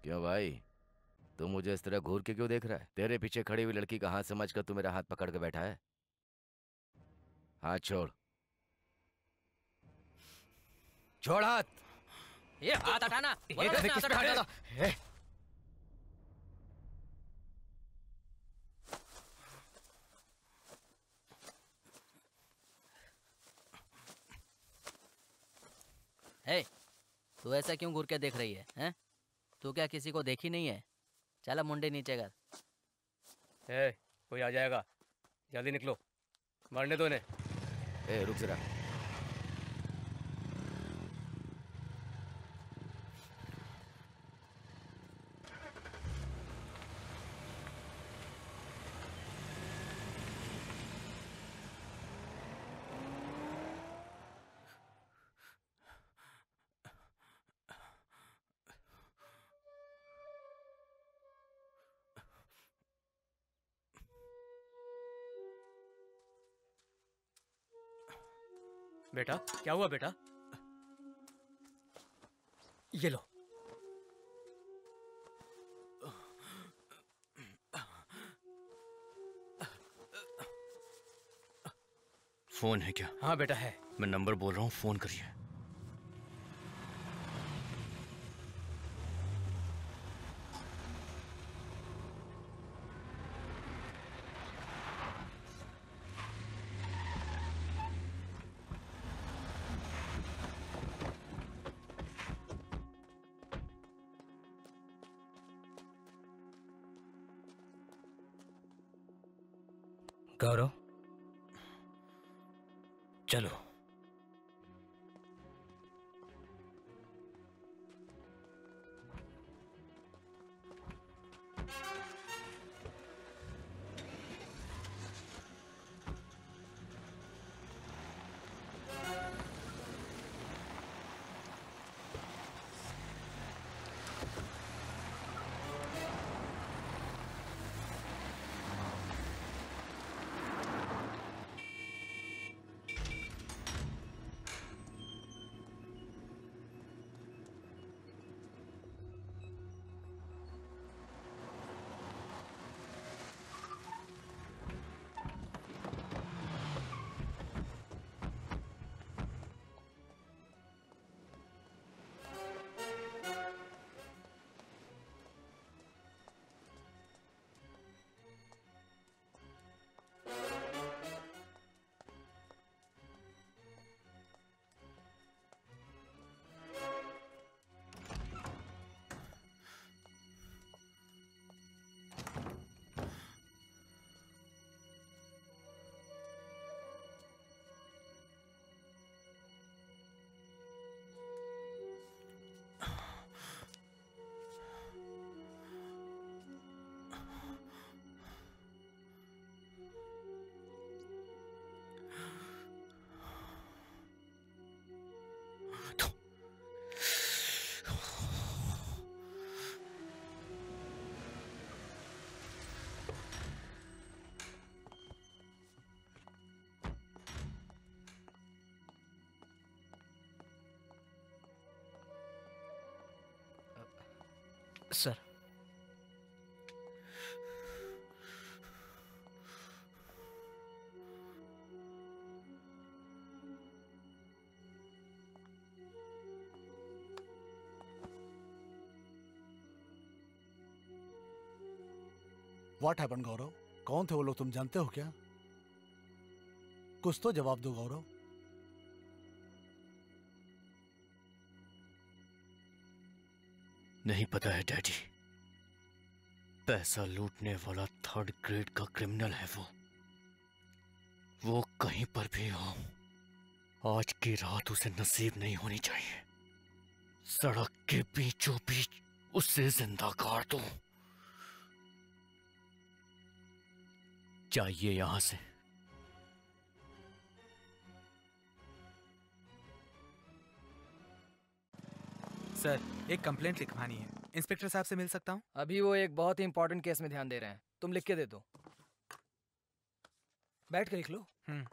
क्यों भाई तू मुझे इस तरह घूर के क्यों देख रहा है तेरे पीछे खड़ी हुई लड़की का हाथ समझ कर तू मेरा हाथ पकड़ के बैठा है हाथ छोड़ छोड़ हाथ ये हाथ हटाना हे तू ऐसा क्यों घूर के देख रही है हैं तू क्या किसी को देखी नहीं है चला मुंडे नीचे कर हे कोई आ जाएगा जल्दी निकलो मरने दो ने 哎，陆子良。क्या हुआ बेटा ये लो फोन है क्या हाँ बेटा है मैं नंबर बोल रहा हूँ फोन करिए गौरव चलो व्हाट हैपन गौरव कौन थे वो लोग तुम जानते हो क्या कुछ तो जवाब दो गौरव नहीं पता है डैडी पैसा लूटने वाला थर्ड ग्रेड का क्रिमिनल है वो वो कहीं पर भी हो आज की रात उसे नसीब नहीं होनी चाहिए सड़क के बीचों बीच उसे जिंदा काट दूं। चाहिए यहां से सर एक कंप्लेंट लिखवानी है इंस्पेक्टर साहब से मिल सकता हूँ अभी वो एक बहुत ही इंपॉर्टेंट केस में ध्यान दे रहे हैं तुम लिख के दे दो बैठ कर लिख लो हम्म।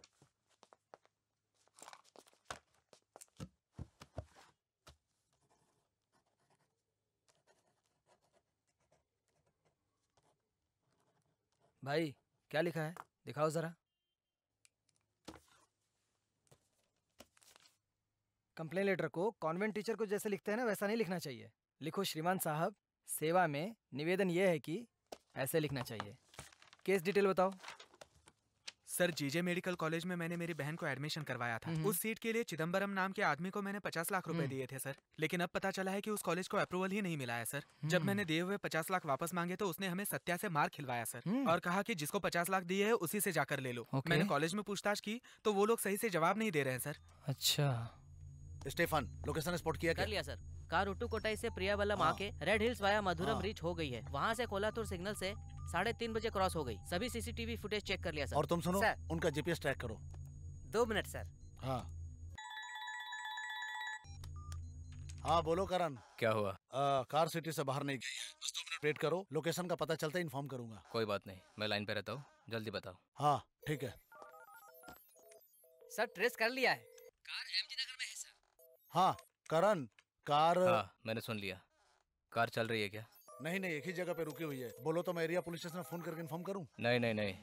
भाई क्या लिखा है दिखाओ ज़रा कंप्लेन लेटर को कॉन्वेंट टीचर को जैसे लिखते हैं ना वैसा नहीं लिखना चाहिए लिखो श्रीमान साहब सेवा में निवेदन यह है कि ऐसे लिखना चाहिए केस डिटेल बताओ सर जीजे मेडिकल कॉलेज में मैंने मेरी बहन को एडमिशन करवाया था हम्म। उस सीट के लिए चिदम्बरम नाम के आदमी को मैंने पचास लाख रुपए हम्म। दिए थे सर लेकिन अब पता चला है कि उस कॉलेज को अप्रूवल ही नहीं मिला है सर जब मैंने हम्म। दिए हुए पचास लाख वापस मांगे तो उसने हमें सत्या से मार खिलवाया सर और कहा की जिसको पचास लाख दिए है उसी से जाकर ले लो मैंने कॉलेज में पूछताछ की तो वो लोग सही से जवाब नहीं दे रहे हैं सर अच्छा स्टेफन लोकेशन स्पॉट किया कर लिया सर कार उट्टुकोटाई से प्रियावलम हाँ। आके red hills via Madhuram reach हो गई है वहाँ से कोलातुर सिग्नल से साढ़े तीन बजे क्रॉस हो गई सभी सीसीटीवी फुटेज चेक कर लिया सर और तुम सुनो सर उनका जीपीएस ट्रैक करो दो मिनट सर हाँ हाँ बोलो करण क्या हुआ आ, कार सिटी से बाहर नहीं गई बस दो मिनट वेट करो लोकेशन का पता चलता है इन्फॉर्म करूंगा कोई बात नहीं मैं लाइन पे रहता हूँ जल्दी बताओ हाँ ठीक है सर ट्रेस कर लिया है कार एमजी नगर में है सर हाँ करण कार हाँ, मैंने सुन लिया कार चल रही है क्या नहीं नहीं एक ही जगह पे रुकी हुई है बोलो तो मैं एरिया पुलिस स्टेशन में फोन करके इन्फॉर्म करूँ नहीं नहीं नहीं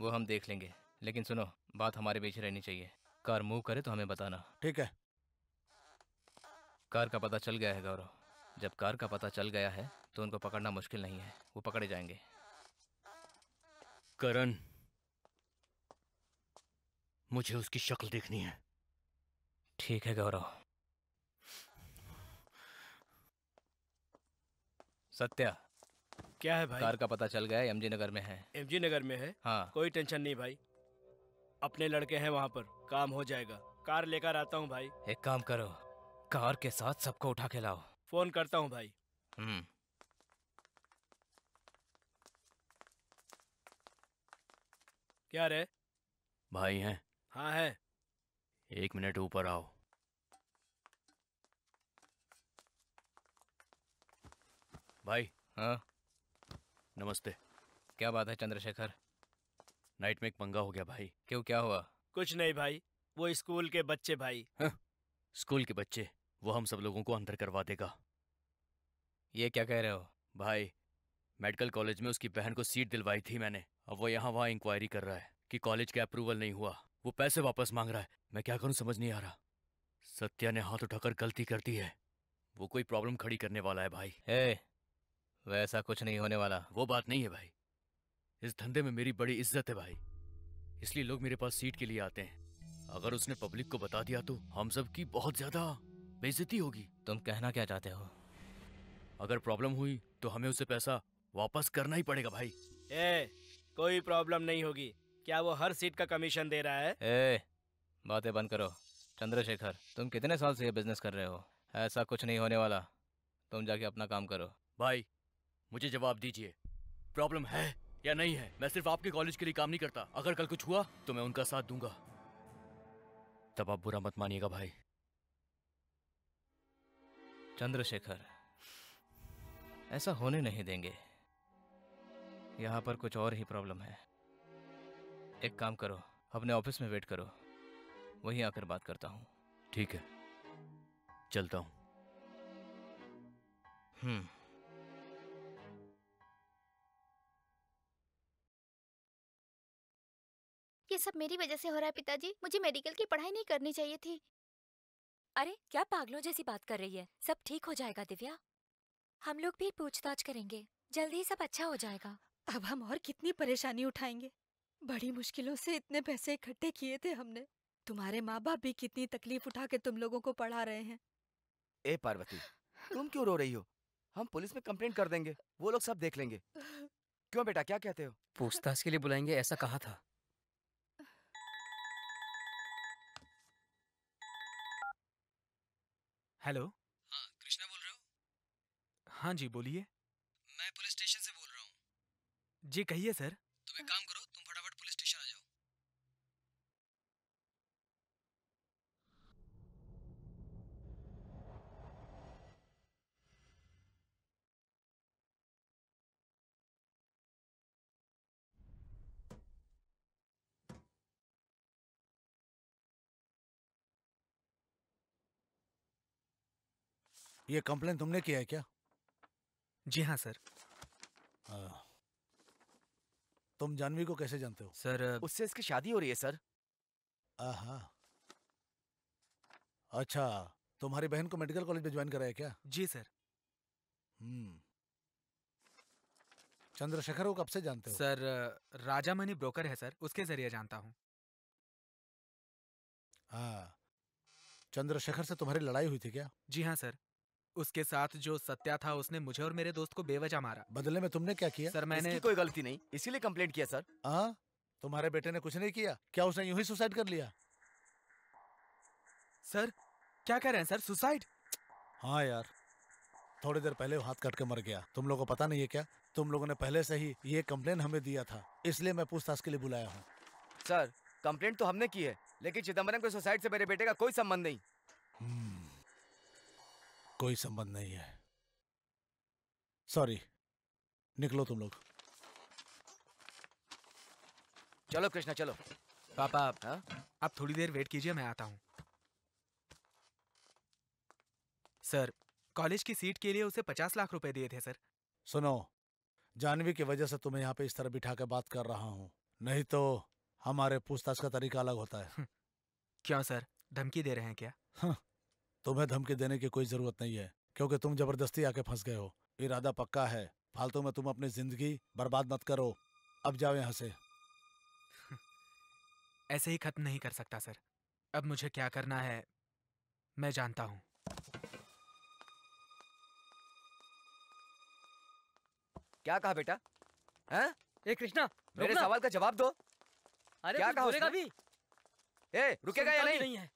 वो हम देख लेंगे लेकिन सुनो बात हमारे बीच रहनी चाहिए कार मूव करे तो हमें बताना ठीक है कार का पता चल गया है गौरव जब कार का पता चल गया है तो उनको पकड़ना मुश्किल नहीं है वो पकड़े जाएंगे करण मुझे उसकी शक्ल देखनी है ठीक है गौरव सत्या क्या है भाई कार का पता चल गया एमजी नगर में है एमजी नगर में है हाँ कोई टेंशन नहीं भाई अपने लड़के हैं वहाँ पर काम हो जाएगा कार लेकर आता हूँ भाई एक काम करो कार के साथ सबको उठा के लाओ फोन करता हूँ भाई हम्म क्या रे भाई हैं हाँ है एक मिनट ऊपर आओ भाई हाँ नमस्ते क्या बात है चंद्रशेखर नाइट में एक पंगा हो गया भाई क्यों क्या हुआ कुछ नहीं भाई वो स्कूल के बच्चे भाई हाँ? स्कूल के बच्चे वो हम सब लोगों को अंदर करवा देगा ये क्या कह रहे हो भाई मेडिकल कॉलेज में उसकी बहन को सीट दिलवाई थी मैंने अब वो यहाँ वहाँ इंक्वायरी कर रहा है कि कॉलेज का अप्रूवल नहीं हुआ वो पैसे वापस मांग रहा है मैं क्या करूँ समझ नहीं आ रहा सत्या ने हाथ उठाकर गलती कर दी है वो कोई प्रॉब्लम खड़ी करने वाला है भाई ए, वैसा कुछ नहीं होने वाला वो बात नहीं है भाई इस धंधे में मेरी बड़ी इज्जत है भाई इसलिए लोग मेरे पास सीट के लिए आते हैं अगर उसने पब्लिक को बता दिया तो हम सब की बहुत ज्यादा बेइज्जती होगी तुम कहना क्या चाहते हो अगर प्रॉब्लम हुई तो हमें उसे पैसा वापस करना ही पड़ेगा भाई ए कोई प्रॉब्लम नहीं होगी क्या वो हर सीट का कमीशन दे रहा है बातें बंद करो चंद्रशेखर तुम कितने साल से ये बिजनेस कर रहे हो ऐसा कुछ नहीं होने वाला तुम जाके अपना काम करो भाई मुझे जवाब दीजिए प्रॉब्लम है या नहीं है मैं सिर्फ आपके कॉलेज के लिए काम नहीं करता अगर कल कुछ हुआ तो मैं उनका साथ दूंगा तब आप बुरा मत मानिएगा भाई चंद्रशेखर ऐसा होने नहीं देंगे यहाँ पर कुछ और ही प्रॉब्लम है एक काम करो अपने ऑफिस में वेट करो वहीं आकर बात करता हूं ठीक है चलता हूं हम्म ये सब मेरी वजह से हो रहा है पिताजी मुझे मेडिकल की पढ़ाई नहीं करनी चाहिए थी अरे क्या पागलों जैसी बात कर रही है सब ठीक हो जाएगा दिव्या हम लोग भी पूछताछ करेंगे जल्दी ही सब अच्छा हो जाएगा अब हम और कितनी परेशानी उठाएंगे बड़ी मुश्किलों से इतने पैसे इकट्ठे किए थे हमने तुम्हारे माँ बाप भी कितनी तकलीफ उठा के तुम लोगों को पढ़ा रहे हैं ए पार्वती तुम क्यों रो रही हो हम पुलिस में कंप्लेंट कर देंगे वो लोग सब देख लेंगे क्यों बेटा क्या कहते हो पूछताछ के लिए बुलाएंगे ऐसा कहा था हेलो हाँ कृष्णा बोल रहे हो हाँ जी बोलिए मैं पुलिस स्टेशन से बोल रहा हूँ जी कहिए सर ये कंप्लेन तुमने किया है क्या जी हाँ सर आ, हाँ। तुम जानवी को कैसे जानते हो सर उससे इसकी शादी हो रही है सर आहा अच्छा तुम्हारी बहन को मेडिकल कॉलेज में ज्वाइन कराया क्या जी सर हम्म चंद्रशेखर को कब से जानते हो सर राजा मनी ब्रोकर है सर उसके जरिए जानता हूँ हाँ चंद्रशेखर से तुम्हारी लड़ाई हुई थी क्या जी हाँ सर उसके साथ जो सत्या था उसने मुझे और मेरे दोस्त को बेवजह मारा बदले में तुमने क्या किया सर मैंने कोई गलती नहीं इसीलिए कंप्लेंट किया सर हाँ तुम्हारे बेटे ने कुछ नहीं किया क्या उसने यूं ही सुसाइड कर लिया सर क्या कह रहे हैं सर सुसाइड हाँ यार थोड़ी देर पहले हाथ कट के मर गया तुम लोगों को पता नहीं है क्या तुम लोगों ने पहले से ही ये कंप्लेन हमें दिया था इसलिए मैं पूछताछ के लिए बुलाया हूँ सर कंप्लेंट तो हमने की है लेकिन चिदम्बरम के सुसाइड से मेरे बेटे का कोई संबंध नहीं hmm. कोई संबंध नहीं है सॉरी निकलो तुम लोग चलो कृष्णा चलो पापा हा? आप थोड़ी देर वेट कीजिए मैं आता हूं सर कॉलेज की सीट के लिए उसे पचास लाख रुपए दिए थे सर सुनो जानवी की वजह से तुम्हें तो यहाँ पे इस तरह बिठा के बात कर रहा हूँ नहीं तो हमारे पूछताछ का तरीका अलग होता है क्यों सर धमकी दे रहे हैं क्या हाँ, तुम्हें धमकी देने की कोई जरूरत नहीं है क्योंकि तुम जबरदस्ती आके फंस गए हो इरादा पक्का है फालतू में तुम अपनी जिंदगी बर्बाद मत करो अब जाओ यहां से ऐसे ही खत्म नहीं कर सकता सर अब मुझे क्या करना है मैं जानता हूं क्या कहा बेटा हैं? ए कृष्णा मेरे सवाल का जवाब दो अरे क्या कहा भी ए रुकेगा या नहीं? नहीं है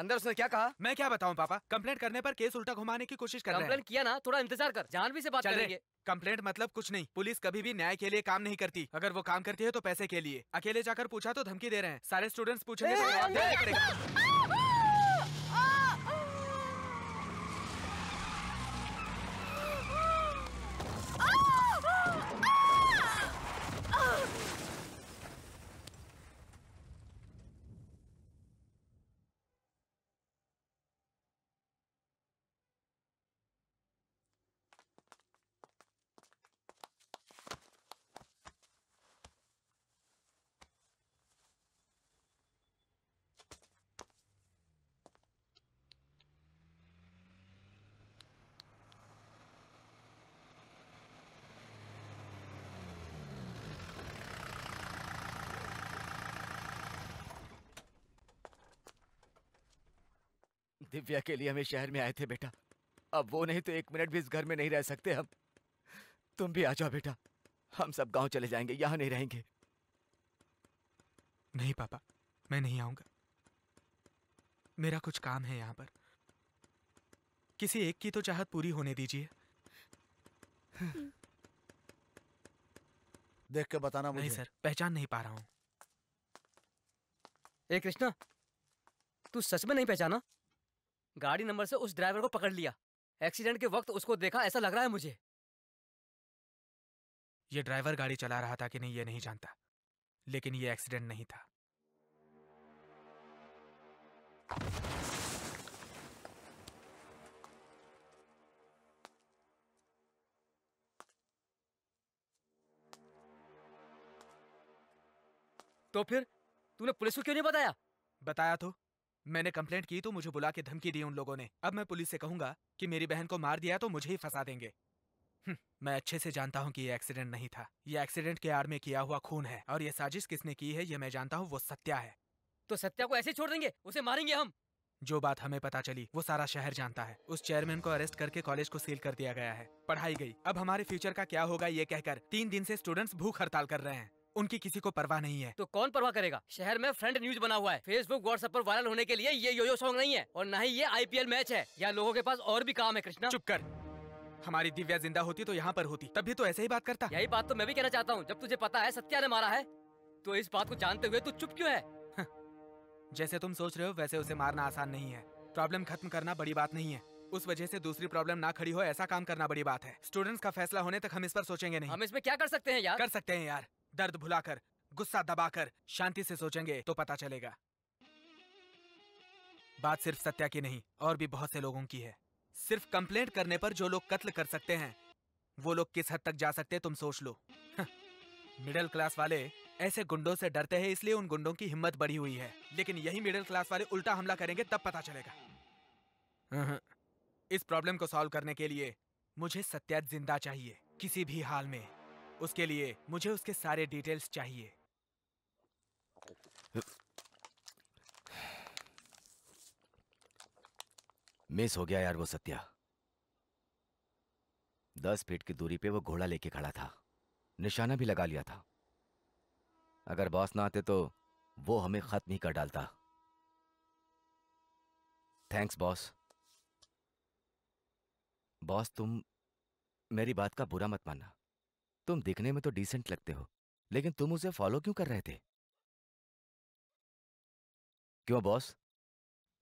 अंदर उसने क्या कहा मैं क्या बताऊँ पापा कंप्लेंट करने पर केस उल्टा घुमाने की कोशिश कर कंप्लेंट किया ना थोड़ा इंतजार कर जान भी से बात करेंगे कंप्लेंट मतलब कुछ नहीं पुलिस कभी भी न्याय के लिए काम नहीं करती अगर वो काम करती है तो पैसे के लिए अकेले जाकर पूछा तो धमकी दे रहे हैं सारे स्टूडेंट्स पूछेंगे दिव्या के लिए हमें शहर में आए थे बेटा अब वो नहीं तो एक मिनट भी इस घर में नहीं रह सकते हम तुम भी आ जाओ बेटा हम सब गांव चले जाएंगे यहां नहीं रहेंगे नहीं पापा मैं नहीं आऊंगा मेरा कुछ काम है यहां पर किसी एक की तो चाहत पूरी होने दीजिए देख के बताना मुझे नहीं सर पहचान नहीं पा रहा हूं कृष्णा तू सच में नहीं पहचाना गाड़ी नंबर से उस ड्राइवर को पकड़ लिया एक्सीडेंट के वक्त उसको देखा ऐसा लग रहा है मुझे ये ड्राइवर गाड़ी चला रहा था कि नहीं ये नहीं जानता लेकिन ये एक्सीडेंट नहीं था तो फिर तूने पुलिस को क्यों नहीं बताया बताया तो मैंने कंप्लेंट की तो मुझे बुला के धमकी दी उन लोगों ने अब मैं पुलिस से कहूंगा कि मेरी बहन को मार दिया तो मुझे ही फंसा देंगे हम्म, मैं अच्छे से जानता हूँ कि ये एक्सीडेंट नहीं था ये एक्सीडेंट के आड़ में किया हुआ खून है और ये साजिश किसने की है ये मैं जानता हूँ वो सत्या है तो सत्या को ऐसे छोड़ देंगे उसे मारेंगे हम जो बात हमें पता चली वो सारा शहर जानता है उस चेयरमैन को अरेस्ट करके कॉलेज को सील कर दिया गया है पढ़ाई गई अब हमारे फ्यूचर का क्या होगा ये कहकर तीन दिन से स्टूडेंट्स भूख हड़ताल कर रहे हैं उनकी किसी को परवाह नहीं है तो कौन परवाह करेगा शहर में फ्रंट न्यूज बना हुआ है फेसबुक व्हाट्सएप पर वायरल होने के लिए ये योयो सॉन्ग नहीं है और न ही ये आईपीएल मैच है या लोगों के पास और भी काम है कृष्णा चुप कर हमारी दिव्या जिंदा होती तो यहाँ पर होती तभी तो ऐसे ही बात करता यही बात तो मैं भी कहना चाहता हूँ जब तुझे पता है सत्या ने मारा है तो इस बात को जानते हुए तू चुप क्यों है जैसे तुम सोच रहे हो वैसे उसे मारना आसान नहीं है प्रॉब्लम खत्म करना बड़ी बात नहीं है उस वजह से दूसरी प्रॉब्लम ना खड़ी हो ऐसा काम करना बड़ी बात है स्टूडेंट्स का फैसला होने तक हम इस पर सोचेंगे नहीं हम इसमें क्या कर सकते हैं यार कर सकते हैं यार दर्द भुलाकर गुस्सा दबाकर शांति से सोचेंगे तो पता चलेगा बात सिर्फ सत्या की नहीं और भी बहुत से लोगों की है सिर्फ कंप्लेंट करने पर जो लोग कत्ल कर सकते हैं वो लोग किस हद तक जा सकते तुम सोच लो मिडिल क्लास वाले ऐसे गुंडों से डरते हैं इसलिए उन गुंडों की हिम्मत बढ़ी हुई है लेकिन यही मिडिल क्लास वाले उल्टा हमला करेंगे तब पता चलेगा इस प्रॉब्लम को सॉल्व करने के लिए मुझे सत्या जिंदा चाहिए किसी भी हाल में उसके लिए मुझे उसके सारे डिटेल्स चाहिए मिस हो गया यार वो सत्या दस फीट की दूरी पे वो घोड़ा लेके खड़ा था निशाना भी लगा लिया था अगर बॉस ना आते तो वो हमें खत्म ही कर डालता थैंक्स बॉस बॉस तुम मेरी बात का बुरा मत मानना तुम दिखने में तो डिसेंट लगते हो लेकिन तुम उसे फॉलो क्यों कर रहे थे क्यों बॉस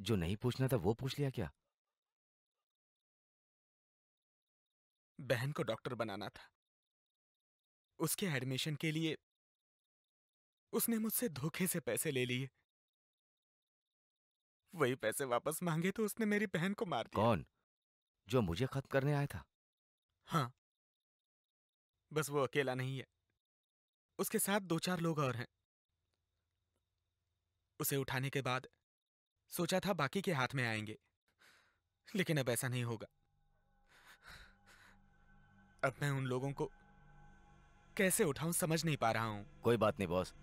जो नहीं पूछना था वो पूछ लिया क्या बहन को डॉक्टर बनाना था उसके एडमिशन के लिए उसने मुझसे धोखे से पैसे ले लिए वही पैसे वापस मांगे तो उसने मेरी बहन को मार दिया कौन जो मुझे खत्म करने आया था हाँ बस वो अकेला नहीं है उसके साथ दो चार लोग और हैं उसे उठाने के बाद सोचा था बाकी के हाथ में आएंगे लेकिन अब ऐसा नहीं होगा अब मैं उन लोगों को कैसे उठाऊं समझ नहीं पा रहा हूं कोई बात नहीं बॉस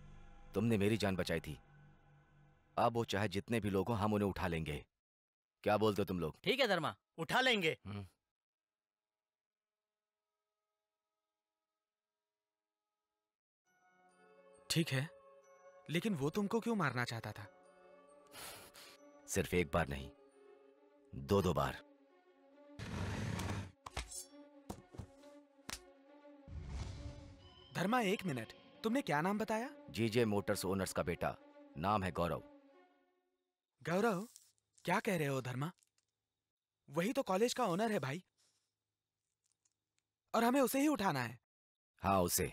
तुमने मेरी जान बचाई थी अब वो चाहे जितने भी लोग हो हम उन्हें उठा लेंगे क्या बोलते हो तुम लोग ठीक है धर्मा उठा लेंगे हम्म। ठीक है लेकिन वो तुमको क्यों मारना चाहता था सिर्फ एक बार नहीं दो दो बार धर्मा एक मिनट तुमने क्या नाम बताया जीजे मोटर्स ओनर्स का बेटा नाम है गौरव गौरव क्या कह रहे हो धर्मा वही तो कॉलेज का ओनर है भाई और हमें उसे ही उठाना है हाँ उसे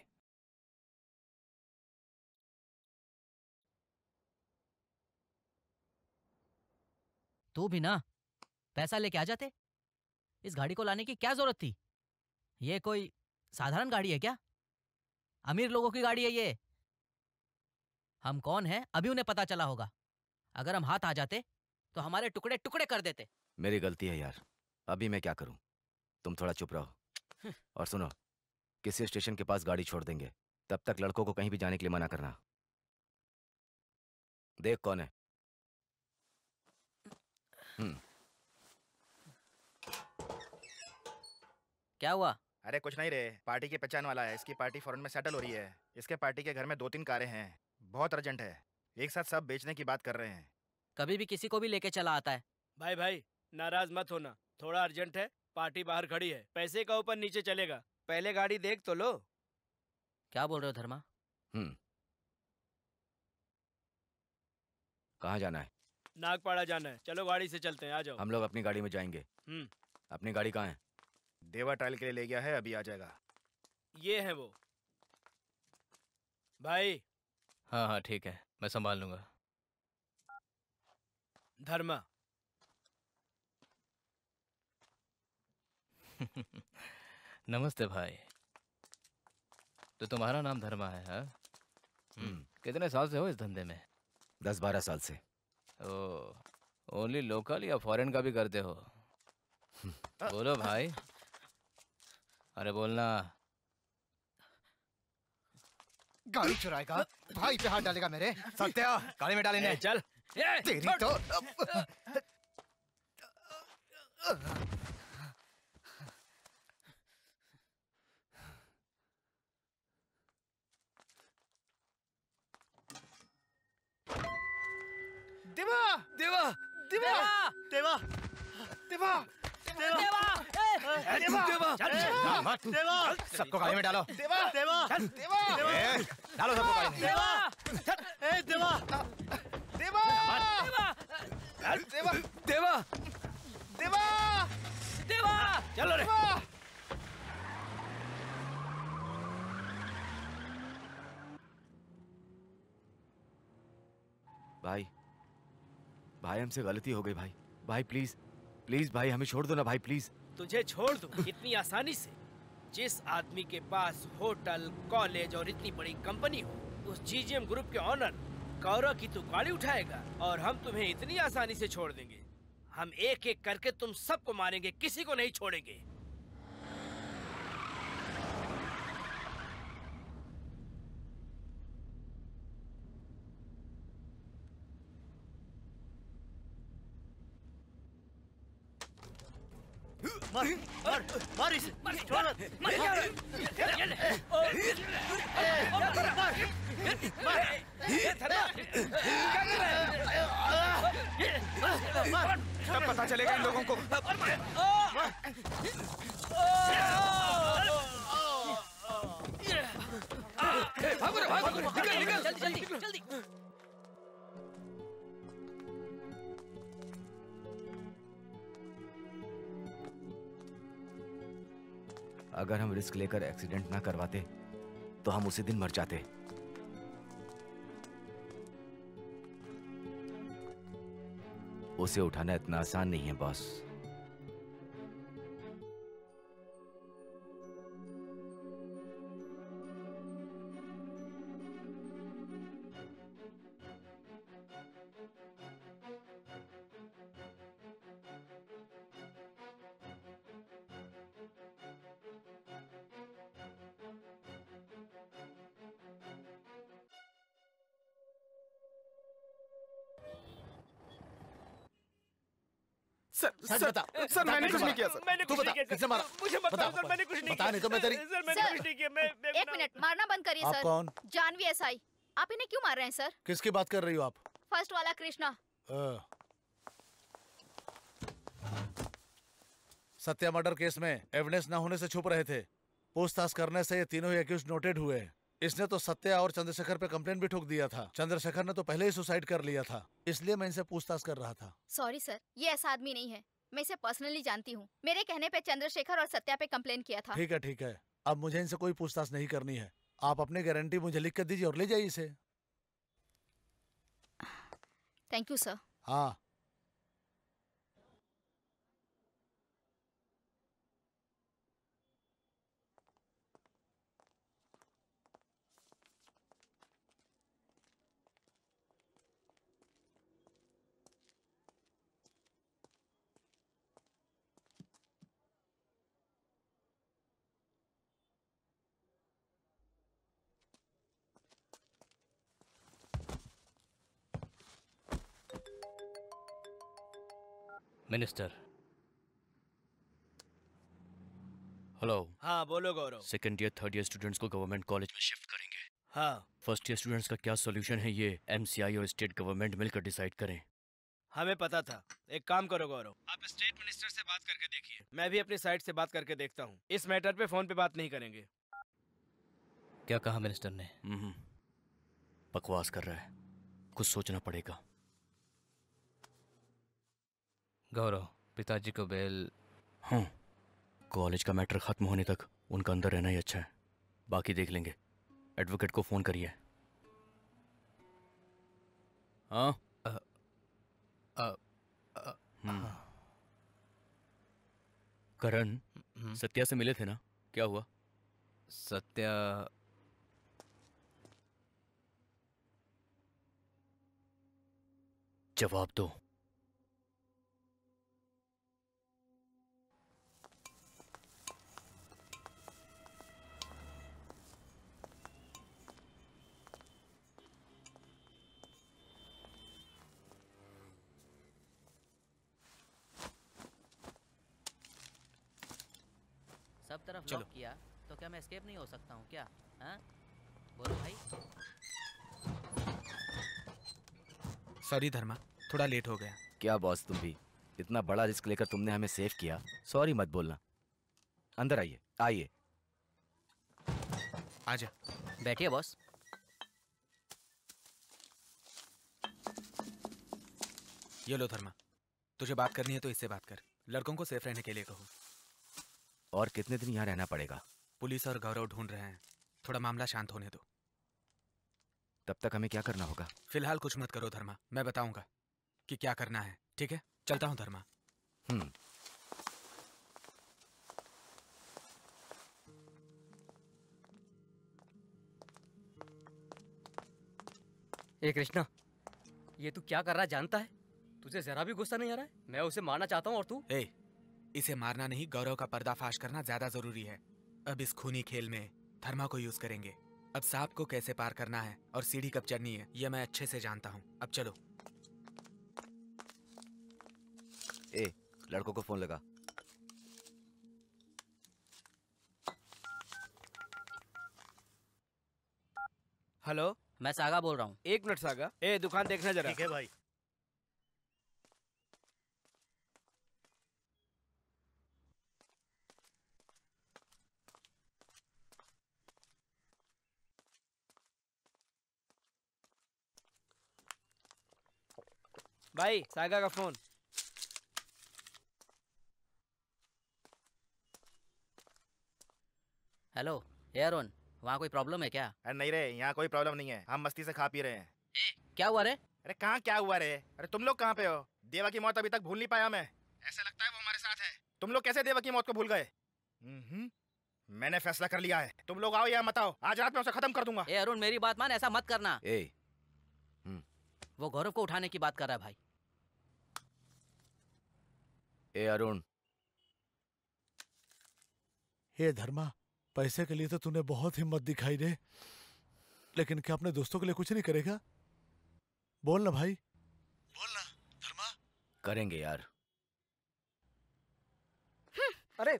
तू भी ना पैसा लेके आ जाते इस गाड़ी को लाने की क्या जरूरत थी ये कोई साधारण गाड़ी है क्या अमीर लोगों की गाड़ी है ये हम कौन हैं अभी उन्हें पता चला होगा अगर हम हाथ आ जाते तो हमारे टुकड़े टुकड़े कर देते मेरी गलती है यार अभी मैं क्या करूं तुम थोड़ा चुप रहो और सुनो किसी स्टेशन के पास गाड़ी छोड़ देंगे तब तक लड़कों को कहीं भी जाने के लिए मना करना देख कौन है क्या हुआ अरे कुछ नहीं रे पार्टी की पहचान वाला है इसकी पार्टी फॉरन में सेटल हो रही है इसके पार्टी के घर में दो तीन कारें हैं बहुत अर्जेंट है एक साथ सब बेचने की बात कर रहे हैं कभी भी किसी को भी लेके चला आता है भाई भाई नाराज मत होना थोड़ा अर्जेंट है पार्टी बाहर खड़ी है पैसे का ऊपर नीचे चलेगा पहले गाड़ी देख तो लो क्या बोल रहे हो धर्मा हम्म कहा जाना है नागपाड़ा जाना है चलो गाड़ी से चलते हैं आ जाओ हम लोग अपनी गाड़ी में जाएंगे हम्म। अपनी गाड़ी कहाँ है देवा टाइल के लिए ले गया है अभी आ जाएगा ये है वो भाई हाँ हाँ ठीक है मैं संभाल लूंगा धर्मा नमस्ते भाई तो तुम्हारा नाम धर्मा है हा? हम्म। कितने साल से हो इस धंधे में दस बारह साल से ओनली लोकल या फॉरेन का भी करते हो बोलो भाई अरे बोलना गाड़ी चुराएगा भाई पे हाथ डालेगा मेरे सत्या गाड़ी में डालेने चल तेरी तो देवा देवा देवा देवा देवा सबको गाड़ी में डालो देवा देवा देवा देवा डालो सबको गाड़ी में से गलती हो गई भाई भाई प्लीज प्लीज भाई हमें छोड़ दो ना भाई प्लीज तुझे छोड़ दो इतनी आसानी से जिस आदमी के पास होटल कॉलेज और इतनी बड़ी कंपनी हो उस जीजीएम ग्रुप के ऑनर गौरव की तो गाड़ी उठाएगा और हम तुम्हें इतनी आसानी से छोड़ देंगे हम एक एक करके तुम सबको मारेंगे किसी को नहीं छोड़ेंगे तब पता चलेगा इन लोगों को भागो भागो निकल निकल जल्दी जल्दी जल्दी अगर हम रिस्क लेकर एक्सीडेंट ना करवाते तो हम उसी दिन मर जाते उसे उठाना इतना आसान नहीं है बॉस सर मैंने कुछ नहीं किया सर मैंने कुछ नहीं किया सर मुझे मत सर मैंने कुछ नहीं किया नहीं तो मैं तेरी सर मैंने कुछ नहीं किया मैं एक मिनट मारना बंद करिए सर कौन जानवी एसआई आप इन्हें क्यों मार रहे हैं सर किसकी बात कर रही हो आप फर्स्ट वाला कृष्णा सत्या मर्डर केस में एविडेंस ना होने से छुप रहे थे पूछताछ करने से ये तीनों ही एक्यूज नोटेड हुए इसने तो सत्या और चंद्रशेखर पे कंप्लेंट भी ठोक दिया था चंद्रशेखर ने तो पहले ही सुसाइड कर लिया था इसलिए मैं इनसे पूछताछ कर रहा था सॉरी सर ये ऐसा आदमी नहीं है मैं इसे पर्सनली जानती हूँ मेरे कहने पे चंद्रशेखर और सत्या पे कंप्लेन किया था ठीक है ठीक है अब मुझे इनसे कोई पूछताछ नहीं करनी है आप अपने गारंटी मुझे लिख कर दीजिए और ले जाइए इसे थैंक यू सर हाँ मिनिस्टर हेलो हाँ बोलो Gaurav second year third year students को गवर्नमेंट कॉलेज में शिफ्ट करेंगे हाँ फर्स्ट ईयर स्टूडेंट्स का क्या सोल्यूशन है ये एमसीआई और स्टेट गवर्नमेंट मिलकर डिसाइड करें हमें पता था एक काम करो गौरव आप स्टेट मिनिस्टर से बात करके देखिए मैं भी अपनी साइड से बात करके देखता हूँ इस मैटर पे फोन पे बात नहीं करेंगे क्या कहा मिनिस्टर ने हम्म। बकवास कर रहा है कुछ सोचना पड़ेगा गौरव पिताजी को बेल हाँ कॉलेज का मैटर खत्म होने तक उनका अंदर रहना ही अच्छा है बाकी देख लेंगे एडवोकेट को फोन करिए हाँ, हम्म। हाँ। करण हम्म। सत्या से मिले थे ना क्या हुआ सत्या जवाब दो तरफ लॉक किया तो क्या मैं एस्केप नहीं हो सकता हूँ क्या हाँ बोलो भाई सॉरी धर्मा थोड़ा लेट हो गया क्या बॉस तुम भी इतना बड़ा रिस्क लेकर तुमने हमें सेव किया सॉरी मत बोलना अंदर आइए आइए आजा बैठिए बॉस ये लो धर्मा तुझे बात करनी है तो इससे बात कर लड़कों को सेफ रहने के लिए कहो और कितने दिन यहाँ रहना पड़ेगा पुलिस और गौरव ढूंढ रहे हैं थोड़ा मामला शांत होने दो तब तक हमें क्या करना होगा फिलहाल कुछ मत करो धर्मा मैं बताऊंगा कि क्या करना है ठीक है चलता हूँ धर्मा हम्म ए कृष्णा ये तू क्या कर रहा है जानता है तुझे जरा भी गुस्सा नहीं आ रहा है मैं उसे मारना चाहता हूँ और तू ए इसे मारना नहीं गौरव का पर्दाफाश करना ज्यादा जरूरी है अब इस खूनी खेल में थर्मा को यूज करेंगे अब सांप को कैसे पार करना है और सीढ़ी कब चढ़नी है यह मैं अच्छे से जानता हूँ अब चलो ए लड़कों को फोन लगा हेलो मैं सागा बोल रहा हूँ एक मिनट सागा ए दुकान देखना जरा ठीक है भाई भाई सागा का फोन हेलो एरोन वहाँ कोई प्रॉब्लम है क्या अरे नहीं रे यहाँ कोई प्रॉब्लम नहीं है हम मस्ती से खा पी रहे हैं ए, क्या हुआ रे अरे कहाँ क्या हुआ रे अरे तुम लोग कहाँ पे हो देवा की मौत अभी तक भूल नहीं पाया मैं ऐसा लगता है वो हमारे साथ है तुम लोग कैसे देवा की मौत को भूल गए हम्म, मैंने फैसला कर लिया है तुम लोग आओ या मत आओ आज रात में उसे खत्म कर दूंगा ए अरुण मेरी बात मान ऐसा मत करना ए हम्म। वो गौरव को उठाने की बात कर रहा है भाई ए अरुण हे धर्मा पैसे के लिए तो तूने बहुत हिम्मत दिखाई दे लेकिन क्या अपने दोस्तों के लिए कुछ नहीं करेगा बोल ना भाई बोल ना धर्मा करेंगे यार हम्म। अरे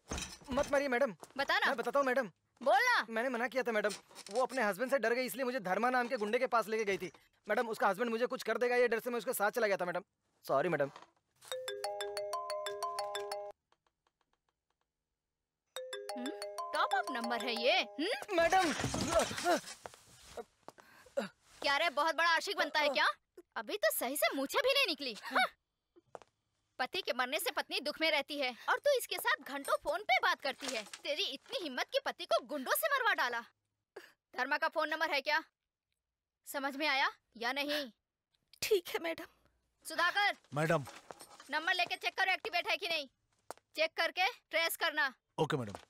मत मारिए मैडम बता ना मैं बताता हूँ मैडम बोलना मैंने मना किया था मैडम वो अपने हस्बैंड से डर गई इसलिए मुझे धर्मा नाम के गुंडे के पास लेके गई थी मैडम उसका हस्बैंड मुझे कुछ कर देगा ये डर से मैं उसके साथ चला गया था मैडम सॉरी मैडम नंबर है ये हम्म? मैडम क्या रे बहुत बड़ा आशिक बनता है क्या अभी तो सही से मुझे भी नहीं निकली हम्म। पति के मरने से पत्नी दुख में रहती है और तू इसके साथ घंटों फोन पे बात करती है तेरी इतनी हिम्मत की पति को गुंडों से मरवा डाला धर्मा का फोन नंबर है क्या समझ में आया या नहीं ठीक है मैडम सुधाकर मैडम नंबर लेके चेक करो एक्टिवेट है कि नहीं चेक करके ट्रेस करना ओके मैडम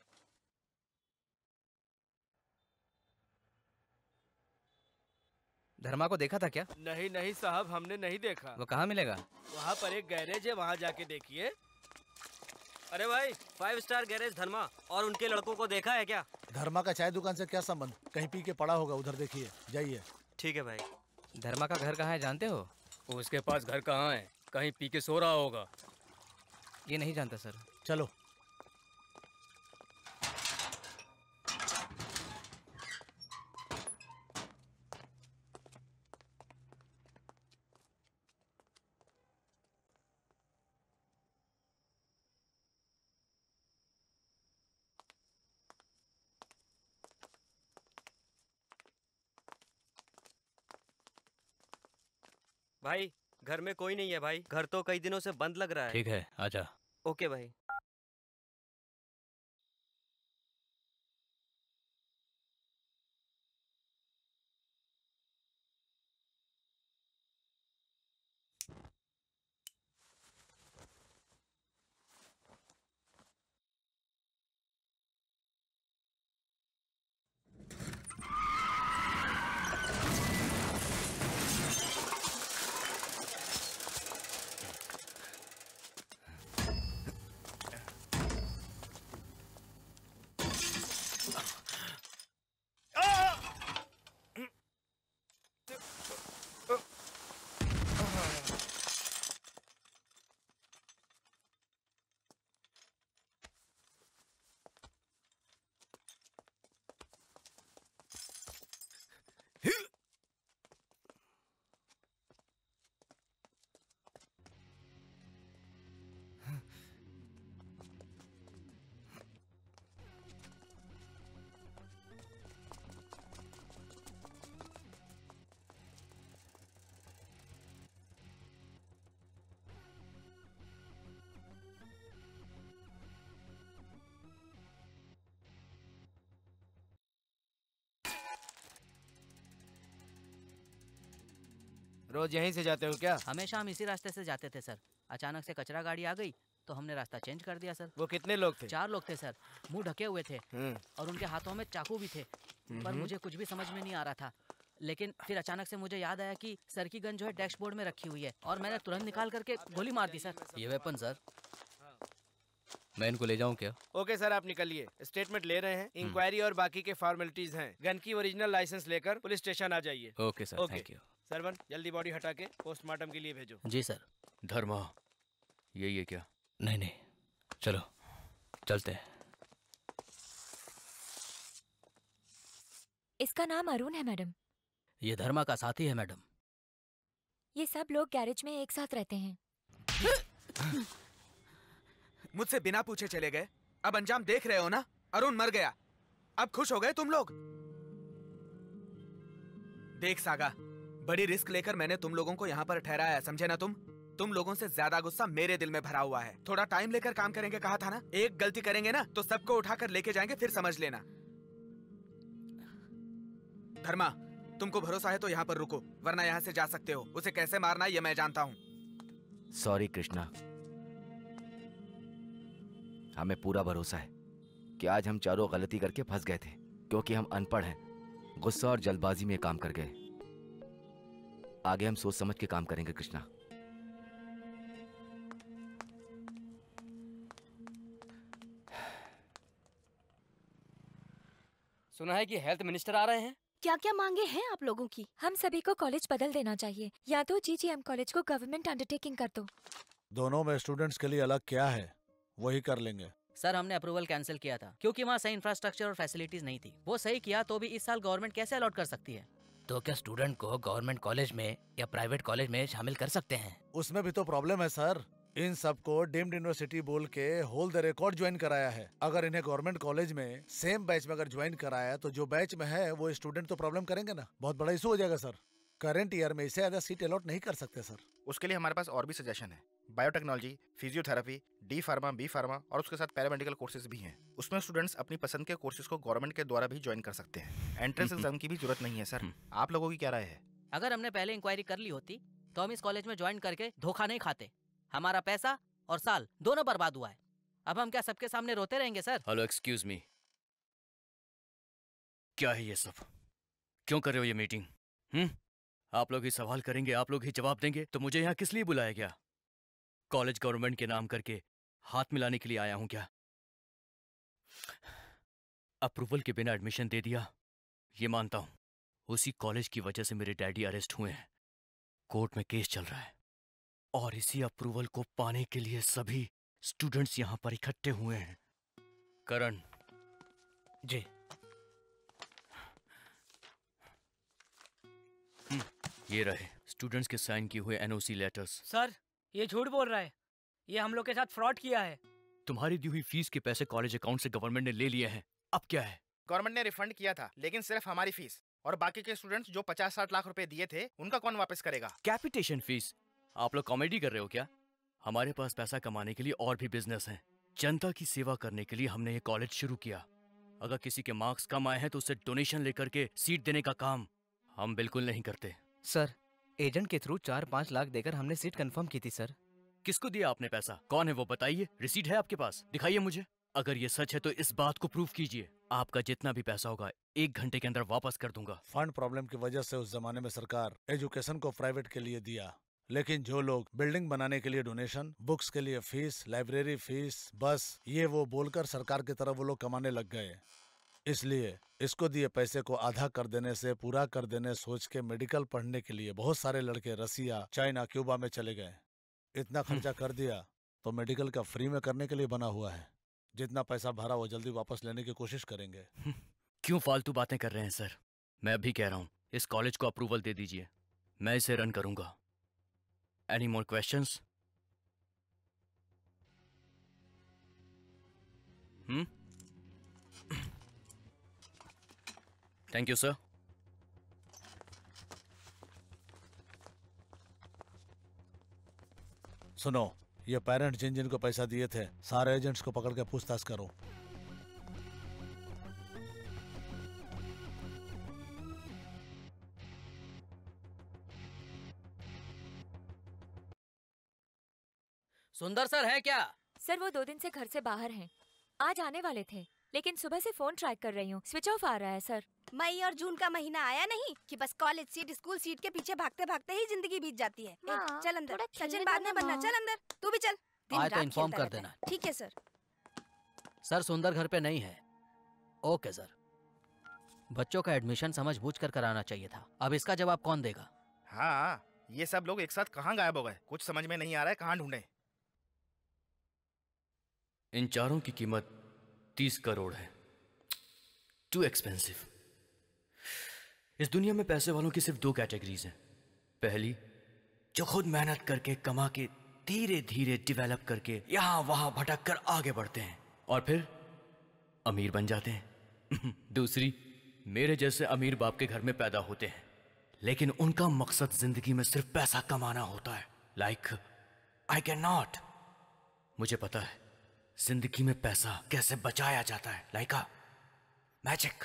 धर्मा को देखा था क्या नहीं नहीं साहब हमने नहीं देखा वो कहाँ मिलेगा वहाँ पर एक गैरेज है वहाँ जाके देखिए अरे भाई फाइव स्टार गैरेज धर्मा और उनके लड़कों को देखा है क्या धर्मा का चाय दुकान से क्या संबंध कहीं पी के पड़ा होगा उधर देखिए जाइए ठीक है भाई धर्मा का घर कहाँ है जानते हो उसके पास घर कहाँ है कहीं पी के सो रहा होगा ये नहीं जानता सर चलो भाई घर में कोई नहीं है भाई घर तो कई दिनों से बंद लग रहा है ठीक है आजा ओके भाई रोज यहीं से जाते हो क्या हमेशा हम इसी रास्ते से जाते थे सर अचानक से कचरा गाड़ी आ गई तो हमने रास्ता चेंज कर दिया सर वो कितने लोग थे चार लोग थे सर मुंह ढके हुए थे हम्म। और उनके हाथों में चाकू भी थे पर हम्म। मुझे कुछ भी समझ में नहीं आ रहा था लेकिन फिर अचानक से मुझे याद आया कि सर की गन जो है डैशबोर्ड में रखी हुई है और मैंने तुरंत निकाल करके गोली मार दी सर ये वेपन सर मैं इनको ले जाऊं क्या ओके सर आप निकलिए स्टेटमेंट ले रहे हैं इंक्वायरी और बाकी के फॉर्मेलिटीज हैं गन की ओरिजिनल लाइसेंस लेकर पुलिस स्टेशन आ जाइए okay sir thank you Sarvan जल्दी बॉडी हटा के पोस्टमार्टम के लिए भेजो जी सर धर्मा यही है क्या नहीं नहीं चलो चलते हैं इसका नाम अरुण है मैडम ये धर्मा का साथी है मैडम ये सब लोग गैरेज में एक साथ रहते हैं मुझसे बिना पूछे चले गए अब अंजाम देख रहे हो ना अरुण मर गया अब खुश हो गए तुम लोग देख सागा बड़ी रिस्क लेकर मैंने तुम लोगों को यहाँ पर ठहराया समझे ना तुम तुम लोगों से ज्यादा गुस्सा मेरे दिल में भरा हुआ है थोड़ा टाइम लेकर काम करेंगे कहा था ना एक गलती करेंगे ना तो सबको उठाकर लेके जाएंगे फिर समझ लेना धर्मा तुमको भरोसा है तो यहाँ पर रुको वरना यहाँ से जा सकते हो उसे कैसे मारना ये मैं जानता हूँ सॉरी कृष्णा हमें पूरा भरोसा है कि आज हम चारों गलती करके फंस गए थे क्योंकि हम अनपढ़ हैं गुस्सा और जल्दबाजी में काम कर गए आगे हम सोच समझ के काम करेंगे कृष्णा सुना है कि हेल्थ मिनिस्टर आ रहे हैं क्या क्या मांगे हैं आप लोगों की हम सभी को कॉलेज बदल देना चाहिए या तो जीजीएम कॉलेज को गवर्नमेंट अंडरटेकिंग कर दो दोनों में स्टूडेंट्स के लिए अलग क्या है वही कर लेंगे सर हमने अप्रूवल कैंसिल किया था क्योंकि वहाँ सही इंफ्रास्ट्रक्चर और फैसिलिटीज नहीं थी वो सही किया तो भी इस साल गवर्नमेंट कैसे अलॉट कर सकती है तो क्या स्टूडेंट को गवर्नमेंट कॉलेज में या प्राइवेट कॉलेज में शामिल कर सकते हैं उसमें भी तो प्रॉब्लम है सर इन सबको डीम्ड यूनिवर्सिटी बोल के होल द रिकॉर्ड ज्वाइन कराया है अगर इन्हें गवर्नमेंट कॉलेज में सेम बैच में अगर ज्वाइन कराया तो जो बैच में है वो स्टूडेंट तो प्रॉब्लम करेंगे ना बहुत बड़ा इशू हो जाएगा सर करंट ईयर में इसे ज्यादा सीट अलॉट नहीं कर सकते सर उसके लिए हमारे पास और भी सजेशन है biotechnology physiotherapy D pharma B pharma और उसके साथ पैरामेडिकल कोर्सेज भी हैं उसमें स्टूडेंट्स अपनी पसंद के कोर्सेज को गवर्नमेंट के द्वारा भी ज्वाइन कर सकते हैं एंट्रेंस हम्म, हम्म। एग्जाम की भी जरूरत नहीं है सर हम्म। आप लोगों की क्या राय है अगर हमने पहले इंक्वायरी कर ली होती तो हम इस कॉलेज में ज्वाइन करके धोखा नहीं खाते हमारा पैसा और साल दोनों बर्बाद हुआ है अब हम क्या सबके सामने रोते रहेंगे सर हेलो एक्सक्यूज मी क्या है ये सब क्यों कर रहे हो ये मीटिंग हम्म आप लोग ही सवाल करेंगे आप लोग ही जवाब देंगे तो मुझे यहाँ किस लिए बुलाया गया कॉलेज गवर्नमेंट के नाम करके हाथ मिलाने के लिए आया हूं क्या अप्रूवल के बिना एडमिशन दे दिया ये मानता हूं उसी कॉलेज की वजह से मेरे डैडी अरेस्ट हुए हैं कोर्ट में केस चल रहा है और इसी अप्रूवल को पाने के लिए सभी स्टूडेंट्स यहां पर इकट्ठे हुए हैं करण जी हम्म, ये रहे स्टूडेंट्स के साइन किए हुए एनओसी लेटर्स सर ये झूठ बोल रहा है ये हम लोग के साथ फ्रॉड किया है तुम्हारी दी हुई फीस के पैसे कॉलेज अकाउंट से गवर्नमेंट ने ले लिए हैं अब क्या है गवर्नमेंट ने रिफंड किया था लेकिन सिर्फ हमारी फीस और बाकी के स्टूडेंट्स जो पचास साठ लाख रुपए दिए थे उनका कौन वापस करेगा कैपिटेशन फीस आप लोग कॉमेडी कर रहे हो क्या हमारे पास पैसा कमाने के लिए और भी बिजनेस है जनता की सेवा करने के लिए हमने ये कॉलेज शुरू किया अगर किसी के मार्क्स कम आए हैं तो उसे डोनेशन लेकर के सीट देने का काम हम बिल्कुल नहीं करते सर एजेंट के थ्रू चार पाँच लाख देकर हमने सीट कंफर्म की थी सर किसको दिया आपने पैसा कौन है वो बताइए रिसीट है आपके पास दिखाइए मुझे अगर ये सच है तो इस बात को प्रूफ कीजिए आपका जितना भी पैसा होगा एक घंटे के अंदर वापस कर दूंगा फंड प्रॉब्लम की वजह से उस जमाने में सरकार एजुकेशन को प्राइवेट के लिए दिया लेकिन जो लोग बिल्डिंग बनाने के लिए डोनेशन बुक्स के लिए फीस लाइब्रेरी फीस बस ये वो बोलकर सरकार की तरफ वो लोग कमाने लग गए इसलिए इसको दिए पैसे को आधा कर देने से पूरा कर देने सोच के मेडिकल पढ़ने के लिए बहुत सारे लड़के रसिया चाइना क्यूबा में चले गए इतना खर्चा कर दिया तो मेडिकल का फ्री में करने के लिए बना हुआ है जितना पैसा भरा वो जल्दी वापस लेने की कोशिश करेंगे क्यों फालतू बातें कर रहे हैं सर मैं अभी कह रहा हूँ इस कॉलेज को अप्रूवल दे दीजिए मैं इसे रन करूंगा any more question hmm thank you sir सुनो ये पेरेंट्स जिन जिन को पैसा दिए थे सारे एजेंट्स को पकड़ के पूछताछ करो सुंदर सर है क्या सर वो दो दिन से घर से बाहर हैं। आज आने वाले थे लेकिन सुबह से फोन ट्राई कर रही हूँ स्विच ऑफ आ रहा है सर मई और जून का महीना आया नहीं कि बस कॉलेज सीट स्कूल सीट के पीछे भागते भागते ही जिंदगी बीत जाती है हाँ, चल अंदर सचिन बाद में बनना चल अंदर तू भी चल तो इन्फॉर्म कर देना ठीक है सर सर सुंदर घर पे नहीं है ओके सर बच्चों का एडमिशन समझ बूझ कर कराना चाहिए था अब इसका जवाब कौन देगा हाँ ये सब लोग एक साथ कहाँ गायब हो गए कुछ समझ में नहीं आ रहा है कहाँ ढूंढे इन चारों की कीमत तीस करोड़ है टू एक्सपेंसिव इस दुनिया में पैसे वालों की सिर्फ दो कैटेगरीज हैं पहली जो खुद मेहनत करके कमा के धीरे धीरे डेवलप करके यहां वहां भटक कर आगे बढ़ते हैं और फिर अमीर बन जाते हैं दूसरी मेरे जैसे अमीर बाप के घर में पैदा होते हैं लेकिन उनका मकसद जिंदगी में सिर्फ पैसा कमाना होता है लाइक आई कैन नॉट मुझे पता है जिंदगी में पैसा कैसे बचाया जाता है लाइका मैजिक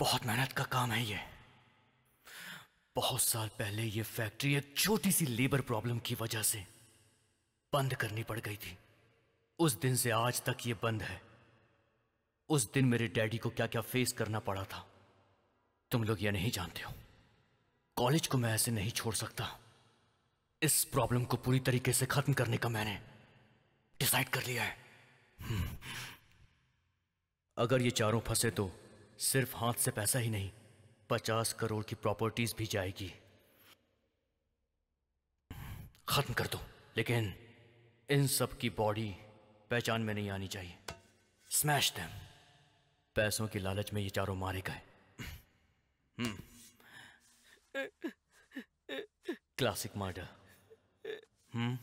बहुत मेहनत का काम है ये बहुत साल पहले ये फैक्ट्री एक छोटी सी लेबर प्रॉब्लम की वजह से बंद करनी पड़ गई थी उस दिन से आज तक ये बंद है उस दिन मेरे डैडी को क्या क्या फेस करना पड़ा था तुम लोग ये नहीं जानते हो कॉलेज को मैं ऐसे नहीं छोड़ सकता इस प्रॉब्लम को पूरी तरीके से खत्म करने का मैंने डिसाइड कर लिया है हम्म। अगर ये चारों फंसे तो सिर्फ हाथ से पैसा ही नहीं पचास करोड़ की प्रॉपर्टीज भी जाएगी खत्म कर दो लेकिन इन सब की बॉडी पहचान में नहीं आनी चाहिए स्मैश देम पैसों की लालच में ये चारों मारे गए क्लासिक मर्डर हम्म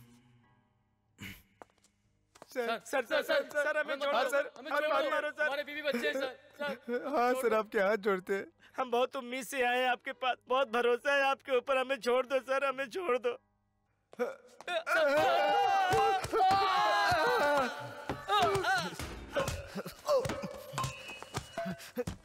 sir sir sir sir sir हमें छोड़ दो हाथ मारो सर हमारे बीवी बच्चे हैं सर हाँ सर आपके हाथ जोड़ते हैं हम बहुत उम्मीद से आए हैं आपके पास बहुत भरोसा है आपके ऊपर हमें छोड़ दो सर हमें छोड़ दो Oh!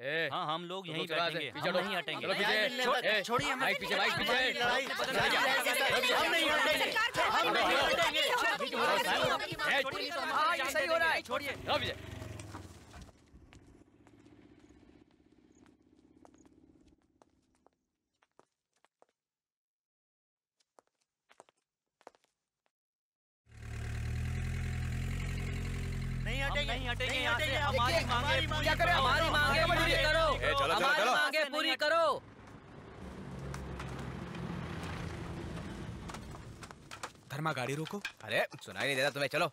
हाँ हम लोग यहीं बैठेंगे हम नहीं हटेंगे छोड़िए हमें पीछे बाइक पीछे हम नहीं हटेंगे हम नहीं हटेंगे सही हो रहा है छोड़िए शर्मा गाड़ी रोको अरे सुनाई नहीं देता तुम्हें चलो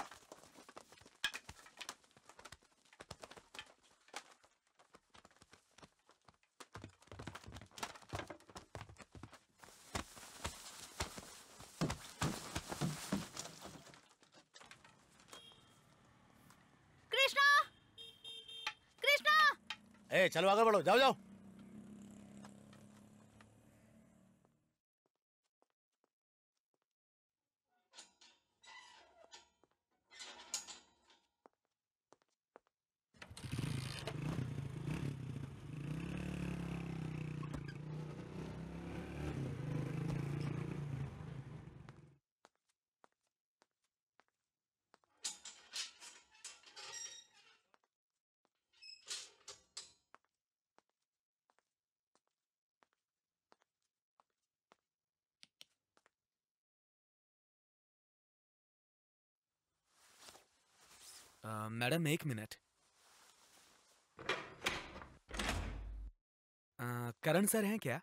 कृष्णा कृष्णा ए चलो आगे बढ़ो जाओ जाओ मैडम एक मिनट करण सर हैं क्या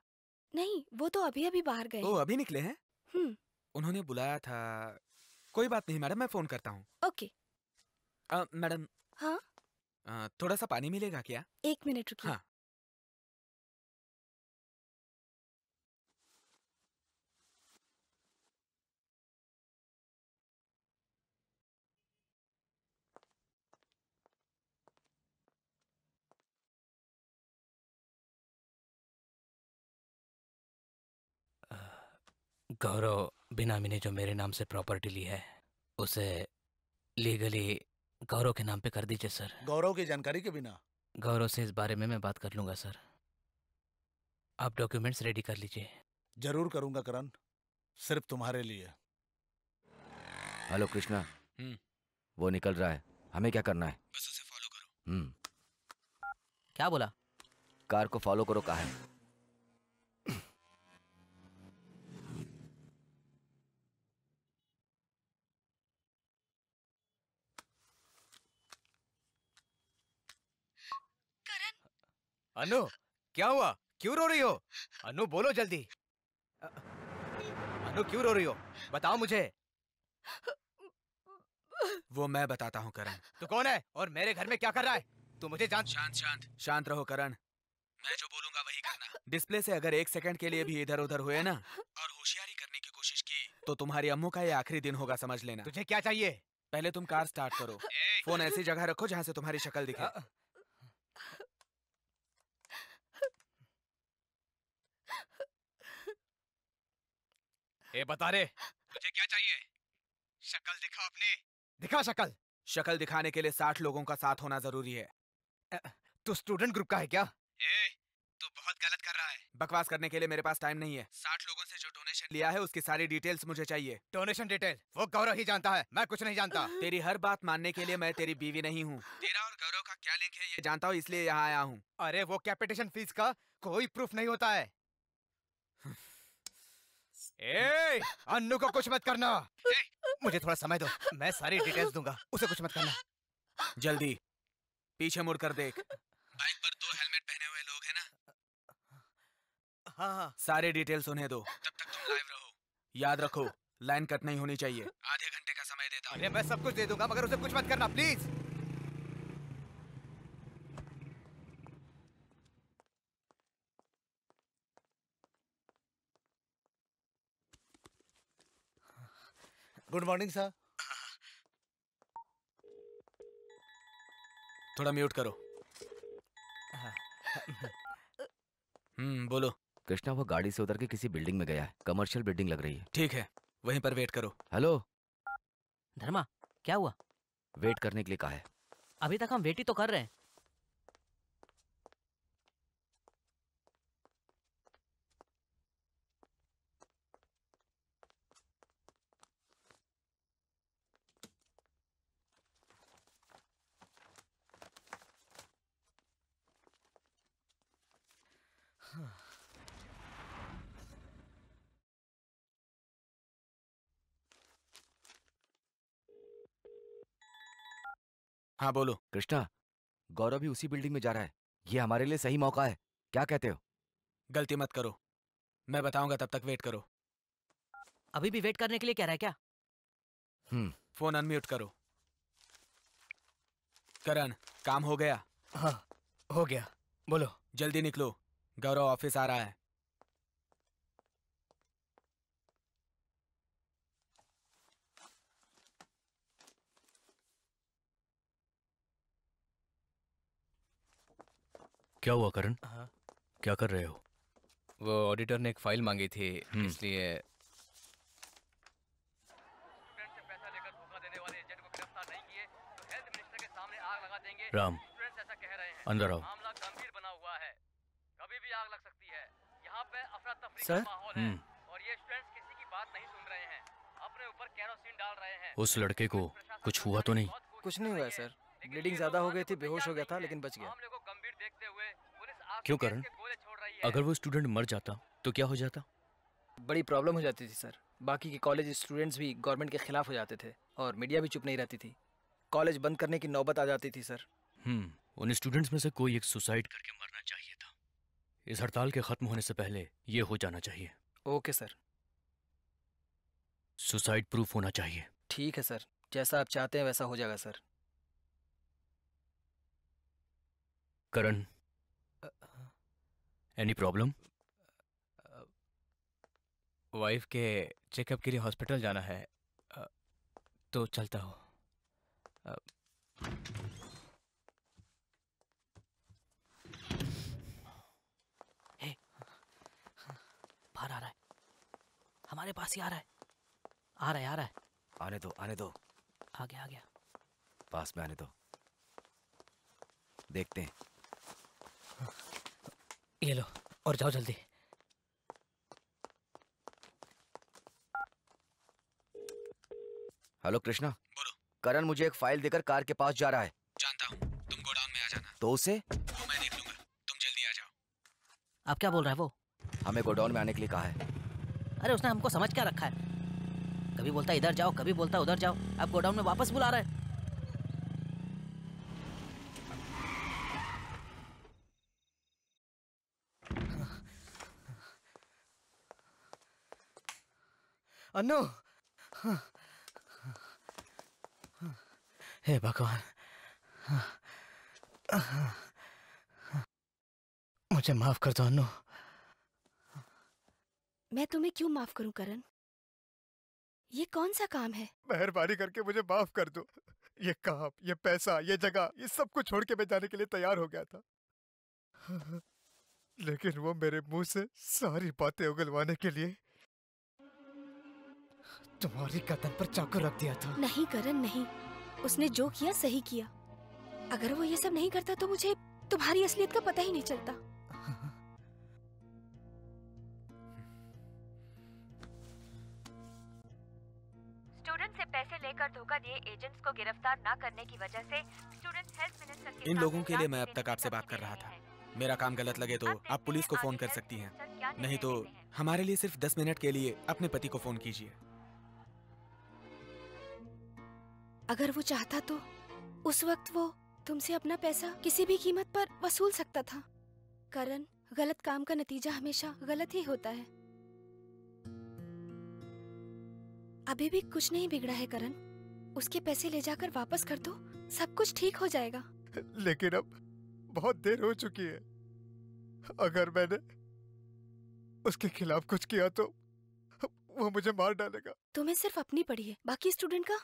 नहीं वो तो अभी अभी बाहर गए ओ अभी निकले हैं हम्म। उन्होंने बुलाया था कोई बात नहीं मैडम मैं फोन करता हूँ ओके मैडम हाँ आ, थोड़ा सा पानी मिलेगा क्या एक मिनट रुकिए हाँ गौरव बिनामी ने जो मेरे नाम से प्रॉपर्टी ली है उसे लीगली गौरव के नाम पे कर दीजिए सर गौरव की जानकारी के बिना गौरव से इस बारे में मैं बात कर लूंगा सर आप डॉक्यूमेंट्स रेडी कर लीजिए जरूर करूंगा करण सिर्फ तुम्हारे लिए हेलो कृष्णा हम्म. वो निकल रहा है हमें क्या करना है बस उसे फॉलो करो हम्म. क्या बोला कार को फॉलो करो कहा है अनु क्या हुआ क्यों रो रही हो अनु बोलो जल्दी अनु क्यों रो रही हो बताओ मुझे वो मैं बताता हूँ करण तू कौन है और मेरे घर में क्या कर रहा है तू मुझे जान शांत शांत शांत रहो करण मैं जो बोलूंगा वही करना डिस्प्ले से अगर एक सेकंड के लिए भी इधर उधर हुए ना और होशियारी करने की कोशिश की तो तुम्हारी अम्मू का ये आखिरी दिन होगा समझ लेना तुझे क्या चाहिए पहले तुम कार स्टार्ट करो फोन ऐसी जगह रखो जहाँ से तुम्हारी शक्ल दिखा ए बता रे तुझे क्या चाहिए शक्ल दिखा अपने दिखा शक्ल शक्ल दिखाने के लिए साठ लोगों का साथ होना जरूरी है तू स्टूडेंट ग्रुप का है क्या ए, तू बहुत गलत कर रहा है बकवास करने के लिए मेरे पास टाइम नहीं है साठ लोगों से जो डोनेशन लिया है उसकी सारी डिटेल्स मुझे चाहिए डोनेशन डिटेल वो गौरव ही जानता है मैं कुछ नहीं जानता तेरी हर बात मानने के लिए मैं तेरी बीवी नहीं हूँ तेरा और गौरव का क्या लिंक है ये जानता हूँ इसलिए यहाँ आया हूँ अरे वो कैपिटेशन फीस का कोई प्रूफ नहीं होता है ए, अन्नू को कुछ मत करना ए, मुझे थोड़ा समय दो मैं सारी डिटेल्स दूंगा उसे कुछ मत करना जल्दी पीछे मुड़ कर देख बाइक पर दो हेलमेट पहने हुए लोग हैं ना हाँ हाँ सारे डिटेल्स उन्हें दो तब तक तुम लाइव रहो याद रखो लाइन कट नहीं होनी चाहिए आधे घंटे का समय देता हूँ मैं सब कुछ दे दूंगा मगर उसे कुछ मत करना प्लीज गुड मॉर्निंग सर थोड़ा म्यूट करो हम्म बोलो कृष्णा वो गाड़ी से उतर के किसी बिल्डिंग में गया है कमर्शियल बिल्डिंग लग रही है ठीक है वहीं पर वेट करो हेलो धर्मा क्या हुआ वेट करने के लिए कहा है अभी तक हम वेट ही तो कर रहे हैं हाँ बोलो कृष्णा गौरव भी उसी बिल्डिंग में जा रहा है ये हमारे लिए सही मौका है क्या कहते हो गलती मत करो मैं बताऊंगा तब तक वेट करो अभी भी वेट करने के लिए कह रहा है क्या हम्म फोन अनम्यूट करो करण काम हो गया हाँ हो गया बोलो जल्दी निकलो गौरव ऑफिस आ रहा है क्या हुआ करण हाँ। क्या कर रहे हो वो ऑडिटर ने एक फाइल मांगी थी हम्म। इसलिए राम अंदर आओ हुआ हम्म। और ये स्टूडेंट्स किसी की बात नहीं सुन रहे हैं अपने ऊपर कैरोसिन डाल रहे हैं उस लड़के को कुछ हुआ तो नहीं कुछ नहीं हुआ सर ब्लीडिंग ज्यादा हो गई थी बेहोश हो गया था लेकिन बच गया क्यों करण अगर वो स्टूडेंट मर जाता तो क्या हो जाता बड़ी प्रॉब्लम हो जाती थी सर बाकी के कॉलेज स्टूडेंट्स भी गवर्नमेंट के खिलाफ हो जाते थे और मीडिया भी चुप नहीं रहती थी कॉलेज बंद करने की नौबत आ जाती थी सर हम्म उन स्टूडेंट्स में से कोई एक सुसाइड करके मरना चाहिए था इस हड़ताल के खत्म होने से पहले ये हो जाना चाहिए ओके सर सुसाइड प्रूफ होना चाहिए ठीक है सर जैसा आप चाहते हैं वैसा हो जाएगा sir Karan any problem wife के चेकअप के लिए हॉस्पिटल जाना है uh, तो चलता हो uh, बाहर आ रहा है हमारे पास ही आ रहा है आ रहा है आ रहा है आने दो आने दो आ गया आ गया पास में आने दो देखते हैं ये लो और जाओ जल्दी हेलो कृष्णा बोलो करण मुझे एक फाइल देकर कार के पास जा रहा है जानता हूँ तुम गोडाउन में आ जाना तो उसे वो मैं देख लूंगा तुम जल्दी आ जाओ आप क्या बोल रहा है वो हमें गोडाउन में आने के लिए कहा है अरे उसने हमको समझ क्या रखा है कभी बोलता इधर जाओ कभी बोलता उधर जाओ आप गोडाउन में वापस बुला रहे हैं अनु हे भगवान मुझे माफ कर दो अनु मैं तुम्हें क्यों माफ करूं करण ये कौन सा काम है मेहरबानी करके मुझे माफ कर दो ये काम ये पैसा ये जगह ये सब कुछ छोड़ के मैं जाने के लिए तैयार हो गया था लेकिन वो मेरे मुंह से सारी बातें उगलवाने के लिए तुम्हारी कतन पर चाकू रख दिया था नहीं करण नहीं उसने जो किया सही किया अगर वो ये सब नहीं करता तो मुझे तुम्हारी असलियत का पता ही नहीं चलता स्टूडेंट से पैसे लेकर धोखा दिए एजेंट्स को गिरफ्तार ना करने की वजह से स्टूडेंट हेल्थ मिनिस्टर इन लोगों के लिए मैं अब तक आपसे बात कर रहा था मेरा काम गलत लगे तो आप पुलिस को फोन कर सकती हैं नहीं तो हमारे लिए सिर्फ दस मिनट के लिए अपने पति को फोन कीजिए अगर वो चाहता तो उस वक्त वो तुमसे अपना पैसा किसी भी कीमत पर वसूल सकता था करण गलत काम का नतीजा हमेशा गलत ही होता है अभी भी कुछ नहीं बिगड़ा है करण उसके पैसे ले जाकर वापस कर दो सब कुछ ठीक हो जाएगा लेकिन अब बहुत देर हो चुकी है अगर मैंने उसके खिलाफ कुछ किया तो वो मुझे मार डालेगा तुम्हें सिर्फ अपनी पढ़ी है बाकी स्टूडेंट का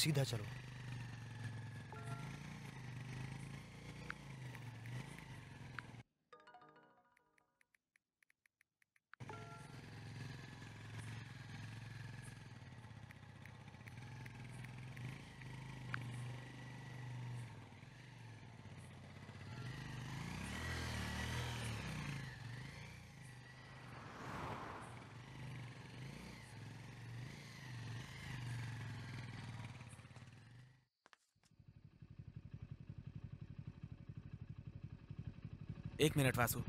सीधा चलो एक मिनट वासु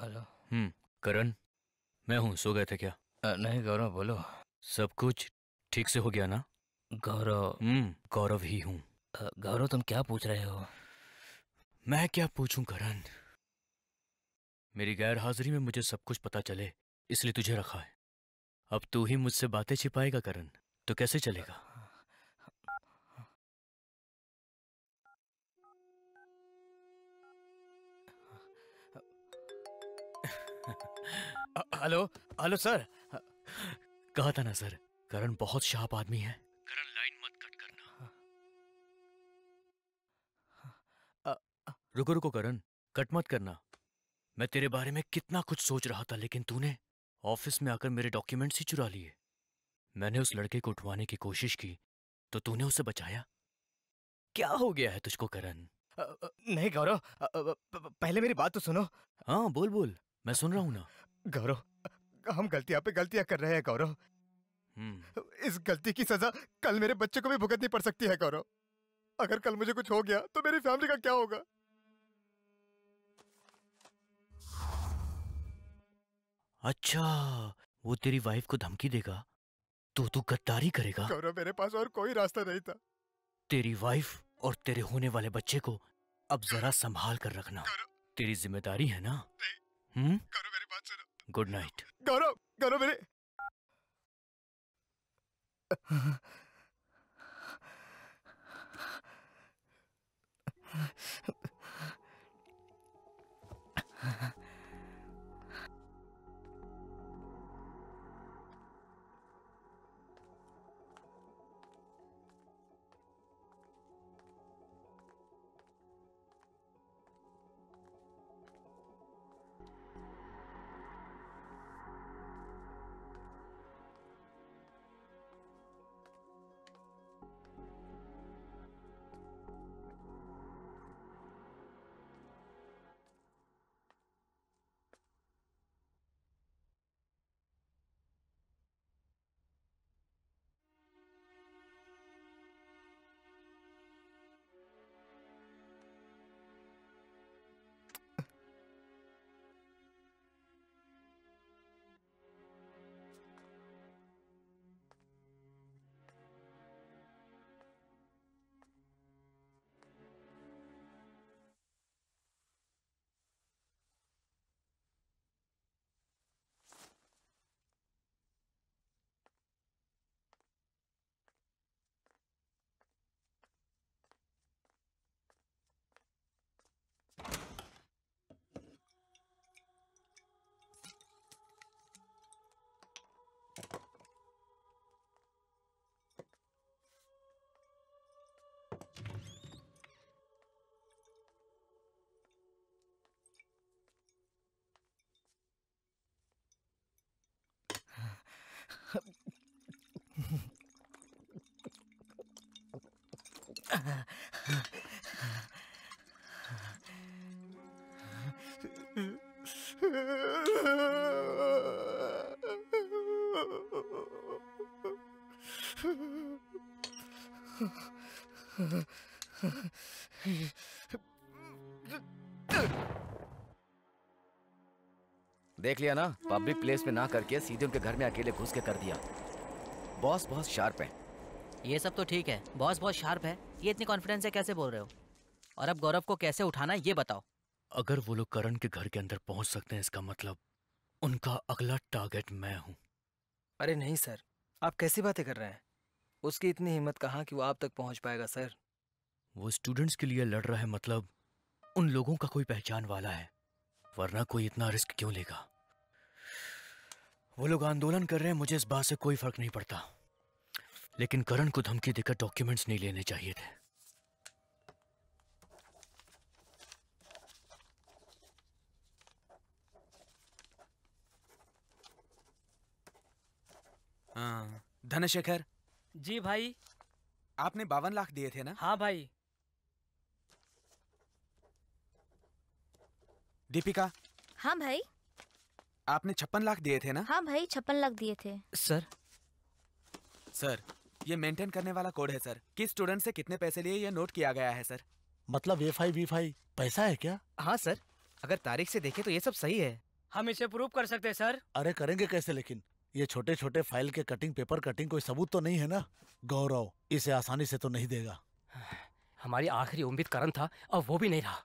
हेलो हम्म करण मैं हूँ सो गए थे क्या आ, नहीं गौरव बोलो सब कुछ ठीक से हो गया ना गौरव हम्म गौरव ही हूँ गौरव तुम क्या पूछ रहे हो मैं क्या पूछूं करण मेरी गैर हाजिरी में मुझे सब कुछ पता चले इसलिए तुझे रखा है अब तू ही मुझसे बातें छिपाएगा करण तो कैसे चलेगा हेलो हेलो सर कहा था ना सर करण बहुत शाप आदमी है करण लाइन मत कट करना रुको रुको करण कट मत करना मैं तेरे बारे में कितना कुछ सोच रहा था लेकिन तूने ऑफिस में आकर मेरे डॉक्यूमेंट्स ही चुरा लिए मैंने उस लड़के को उठवाने की कोशिश की तो तूने उसे बचाया क्या हो गया है तुझको करण नहीं गौरव पहले मेरी बात तो सुनो हाँ बोल बोल मैं सुन रहा हूँ ना गौरव हम गलतियां पे गलतियां कर रहे हैं गौरव हम्म। इस गलती की सजा कल मेरे बच्चे को भी भुगतनी पड़ सकती है गौरव अगर कल मुझे कुछ हो गया तो मेरी फैमिली का क्या होगा अच्छा वो तेरी वाइफ को धमकी देगा तो तू गद्दारी करेगा गौरव मेरे पास और कोई रास्ता नहीं था तेरी वाइफ और तेरे होने वाले बच्चे को अब जरा संभाल कर रखना तेरी जिम्मेदारी है ना हम्म गुड नाइट गौरव गौरव मेरे देख लिया ना पब्लिक प्लेस में ना करके सीधे उनके घर में अकेले घुस के कर दिया बॉस बहुत शार्प है ये सब तो ठीक है बॉस बहुत शार्प है ये इतनी कॉन्फिडेंस है कैसे बोल रहे हो और अब गौरव को कैसे उठाना है ये बताओ अगर वो लोग करण के घर के अंदर पहुंच सकते हैं इसका मतलब उनका अगला टारगेट मैं हूँ अरे नहीं सर आप कैसी बातें कर रहे हैं उसकी इतनी हिम्मत कहाँ कि वो आप तक पहुंच पाएगा सर वो स्टूडेंट्स के लिए लड़ रहा है मतलब उन लोगों का कोई पहचान वाला है वरना कोई इतना रिस्क क्यों लेगा वो लोग आंदोलन कर रहे हैं मुझे इस बात से कोई फर्क नहीं पड़ता लेकिन करण को धमकी देकर डॉक्यूमेंट्स नहीं लेने चाहिए थे धनशेखर जी भाई आपने बावन लाख दिए थे ना हाँ भाई दीपिका हाँ भाई आपने छप्पन लाख दिए थे ना हाँ भाई छप्पन लाख दिए थे सर सर ये मेंटेन करने वाला कोड है सर किस स्टूडेंट से कितने पैसे लिए ये नोट किया गया है सर मतलब ए फाई वी पैसा है क्या हाँ सर अगर तारीख से देखे तो ये सब सही है हम इसे प्रूव कर सकते हैं सर अरे करेंगे कैसे लेकिन ये छोटे छोटे फाइल के कटिंग पेपर कटिंग कोई सबूत तो नहीं है ना गौरव इसे आसानी से तो नहीं देगा हमारी आखिरी उम्मीद करण था अब वो भी नहीं रहा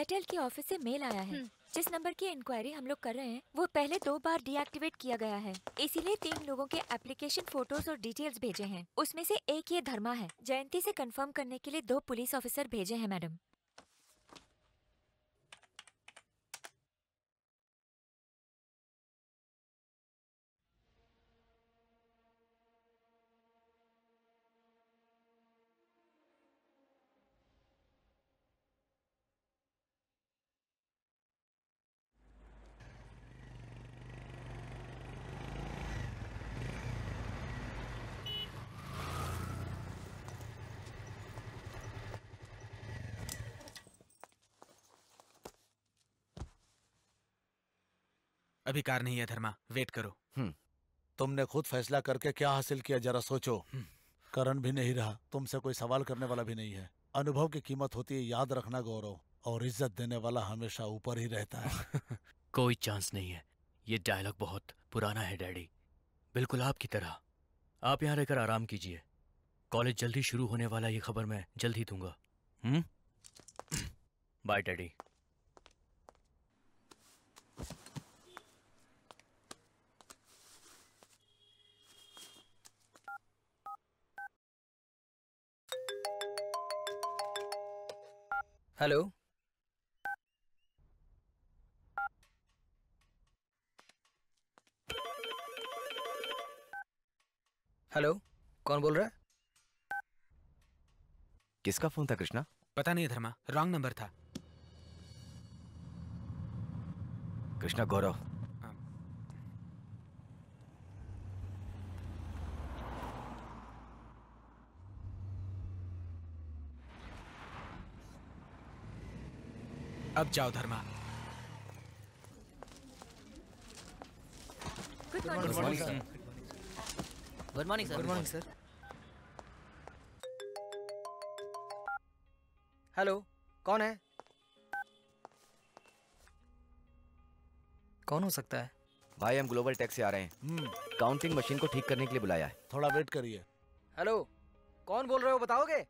एयरटेल के ऑफिस से मेल आया है हम्म। जिस नंबर की इंक्वायरी हम लोग कर रहे हैं वो पहले दो बार डीएक्टिवेट किया गया है इसीलिए तीन लोगों के एप्लीकेशन फोटोज और डिटेल्स भेजे हैं उसमें से एक ये धर्मा है जयंती से कंफर्म करने के लिए दो पुलिस ऑफिसर भेजे हैं मैडम अभी कार नहीं है धर्मा वेट करो हम्म। तुमने खुद फैसला करके क्या हासिल किया जरा सोचो हम्म। करण भी नहीं रहा तुमसे कोई सवाल करने वाला भी नहीं है अनुभव की कीमत होती है याद रखना गौरव और इज्जत देने वाला हमेशा ऊपर ही रहता है कोई चांस नहीं है ये डायलॉग बहुत पुराना है डैडी बिल्कुल आपकी तरह आप यहाँ रहकर आराम कीजिए कॉलेज जल्दी शुरू होने वाला ये खबर मैं जल्द ही दूंगा बाय हम्म। डैडी हेलो हेलो कौन बोल रहा है किसका फोन था कृष्णा पता नहीं धर्मा रॉन्ग नंबर था कृष्णा गौरव अब जाओ Dharma good morning sir good morning sir good morning sir hello कौन है कौन हो सकता है भाई हम ग्लोबल टैक्स से आ रहे हैं हम्म। काउंटिंग मशीन को ठीक करने के लिए बुलाया है थोड़ा वेट करिए हेलो कौन बोल रहे हो बताओगे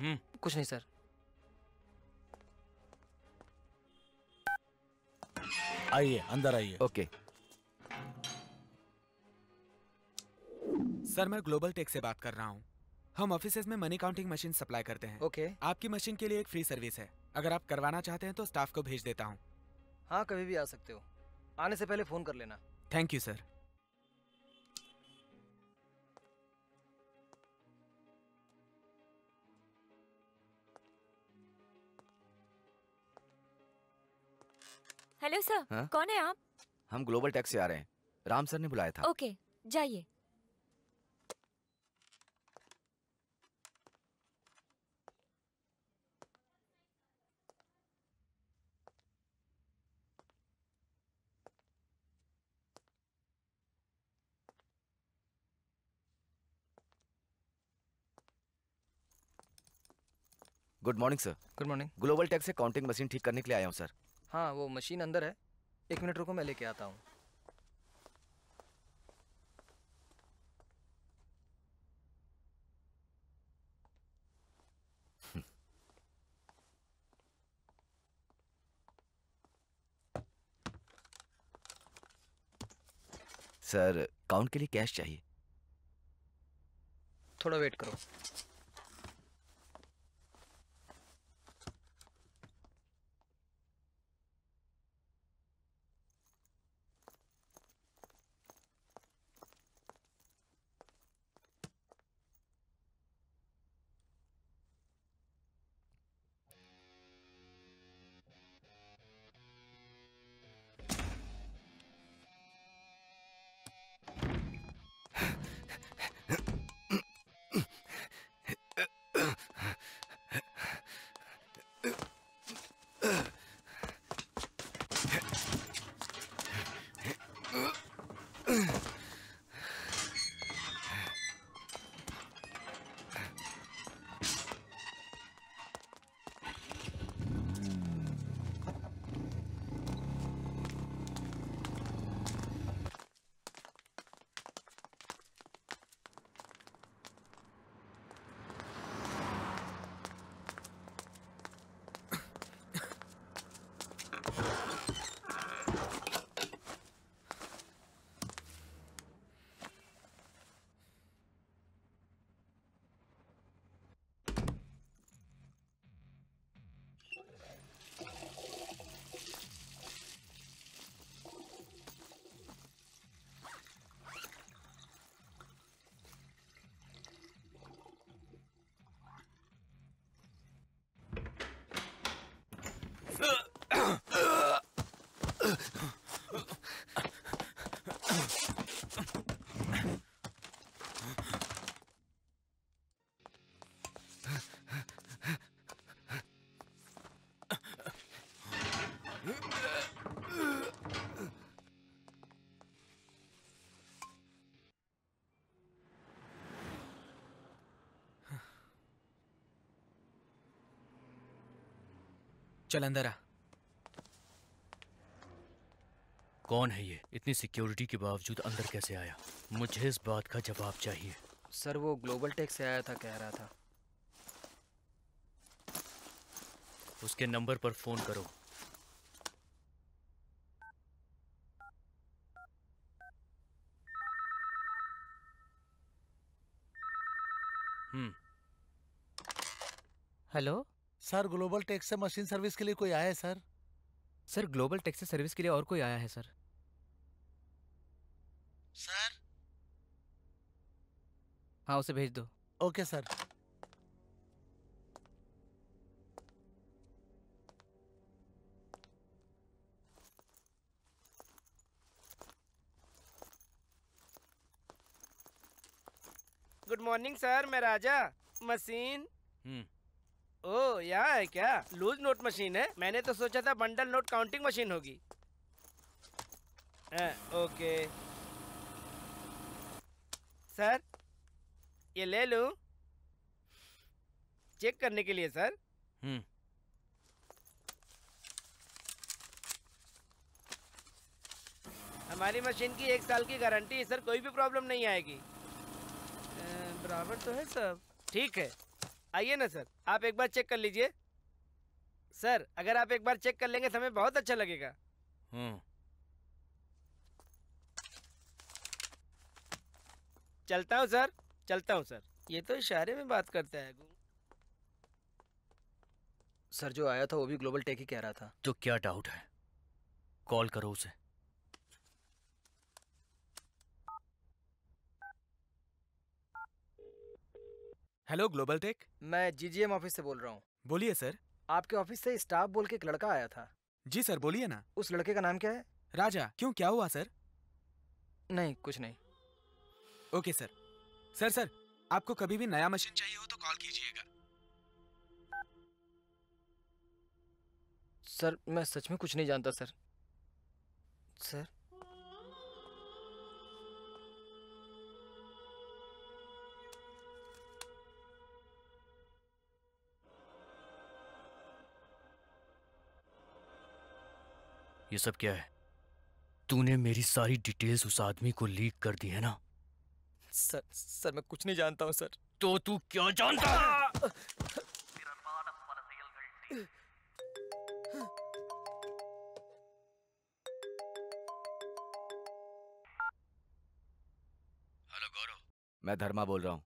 हम्म कुछ नहीं सर आइए अंदर आइए ओके सर मैं ग्लोबल टेक से बात कर रहा हूँ हम ऑफिस में मनी काउंटिंग मशीन सप्लाई करते हैं ओके okay. आपकी मशीन के लिए एक फ्री सर्विस है अगर आप करवाना चाहते हैं तो स्टाफ को भेज देता हूँ हाँ कभी भी आ सकते हो आने से पहले फोन कर लेना थैंक यू सर हेलो हाँ? सर कौन है आप हम ग्लोबल टैक्स से आ रहे हैं राम सर ने बुलाया था ओके जाइए good morning sir good morning global tax से काउंटिंग मशीन ठीक करने के लिए आया हूँ सर हाँ वो मशीन अंदर है एक मिनट रुको मैं लेके आता हूँ सर काउंट के लिए कैश चाहिए थोड़ा वेट करो चल अंदर आ कौन है ये इतनी सिक्योरिटी के बावजूद अंदर कैसे आया मुझे इस बात का जवाब चाहिए सर वो ग्लोबल टेक से आया था कह रहा था उसके नंबर पर फोन करो hmm hello sir global tax से मशीन सर्विस के लिए कोई आया है सर सर ग्लोबल टैक्स से सर्विस के लिए और कोई आया है सर सर हाँ उसे भेज दो okay sir good morning sir मैं राजा मशीन हम्म ओ यहाँ है क्या लूज नोट मशीन है मैंने तो सोचा था बंडल नोट काउंटिंग मशीन होगी आ, हाँ, ओके सर ये ले लू चेक करने के लिए सर हम्म हमारी मशीन की एक साल की गारंटी है सर कोई भी प्रॉब्लम नहीं आएगी बराबर तो है सब ठीक है आइए ना सर आप एक बार चेक कर लीजिए सर अगर आप एक बार चेक कर लेंगे तो हमें बहुत अच्छा लगेगा हम्म। चलता हूँ सर चलता हूँ सर ये तो इशारे में बात करता है सर जो आया था वो भी ग्लोबल टेक ही कह रहा था तो क्या डाउट है कॉल करो उसे हेलो ग्लोबल टेक मैं जीजीएम ऑफिस से बोल रहा हूँ बोलिए सर आपके ऑफिस से स्टाफ बोल के एक लड़का आया था जी सर बोलिए ना उस लड़के का नाम क्या है राजा क्यों क्या हुआ सर नहीं कुछ नहीं ओके सर सर सर आपको कभी भी नया मशीन चाहिए हो तो कॉल कीजिएगा सर मैं सच में कुछ नहीं जानता सर सर ये सब क्या है तूने मेरी सारी डिटेल्स उस आदमी को लीक कर दी है ना सर सर मैं कुछ नहीं जानता हूँ सर तो तू क्या जानता हेलो गौरव मैं धर्मा बोल रहा हूँ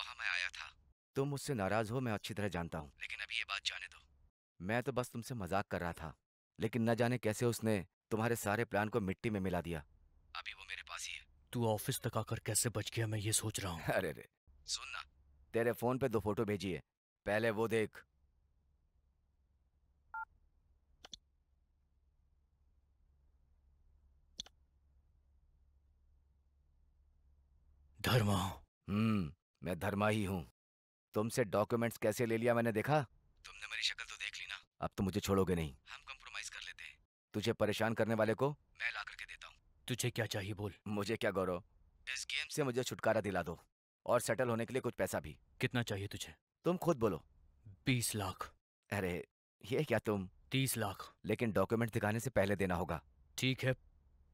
वहां मैं आया था तुम मुझसे नाराज हो मैं अच्छी तरह जानता हूँ लेकिन अभी ये बात जाने दो मैं तो बस तुमसे मजाक कर रहा था लेकिन न जाने कैसे उसने तुम्हारे सारे प्लान को मिट्टी में मिला दिया अभी वो मेरे पास ही है तू ऑफिस तक आकर कैसे बच गया मैं ये सोच रहा हूँ अरे रे सुनना तेरे फोन पे दो फोटो भेजिए पहले वो देख धर्मा हम्म मैं धर्मा ही हूँ तुमसे डॉक्यूमेंट्स कैसे ले लिया मैंने देखा तुमने मेरी शक्ल तो देख ली ना अब तो मुझे छोड़ोगे नहीं हम तुझे परेशान करने वाले को मैं ला करके देता हूँ तुझे क्या चाहिए बोल मुझे क्या गौरव इस गेम से मुझे छुटकारा दिला दो और सेटल होने के लिए कुछ पैसा भी कितना चाहिए तुझे तुम खुद बोलो बीस लाख अरे ये क्या तुम तीस लाख लेकिन डॉक्यूमेंट दिखाने से पहले देना होगा ठीक है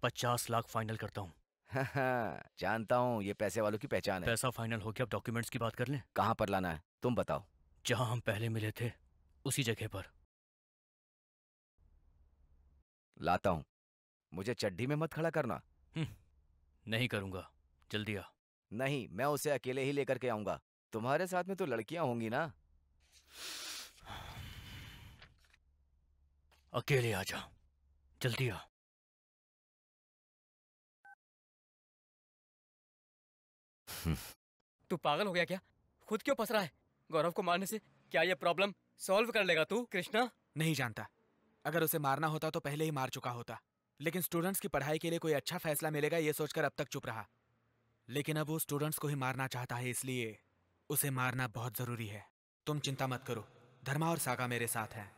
पचास लाख फाइनल करता हूँ जानता हूँ ये पैसे वालों की पहचान है पैसा फाइनल हो गया अब डॉक्यूमेंट्स की बात कर लें कहाँ पर लाना है तुम बताओ जहाँ हम पहले मिले थे उसी जगह पर लाता हूं मुझे चड्ढी में मत खड़ा करना हम्म, नहीं करूंगा जल्दी आ नहीं मैं उसे अकेले ही लेकर के आऊंगा तुम्हारे साथ में तो लड़कियां होंगी ना अकेले आ जा जल्दी आ तू पागल हो गया क्या खुद क्यों पसरा है गौरव को मारने से क्या ये प्रॉब्लम सॉल्व कर लेगा तू कृष्णा नहीं जानता अगर उसे मारना होता तो पहले ही मार चुका होता लेकिन स्टूडेंट्स की पढ़ाई के लिए कोई अच्छा फैसला मिलेगा ये सोचकर अब तक चुप रहा लेकिन अब वो स्टूडेंट्स को ही मारना चाहता है इसलिए उसे मारना बहुत ज़रूरी है तुम चिंता मत करो धर्मा और सागा मेरे साथ हैं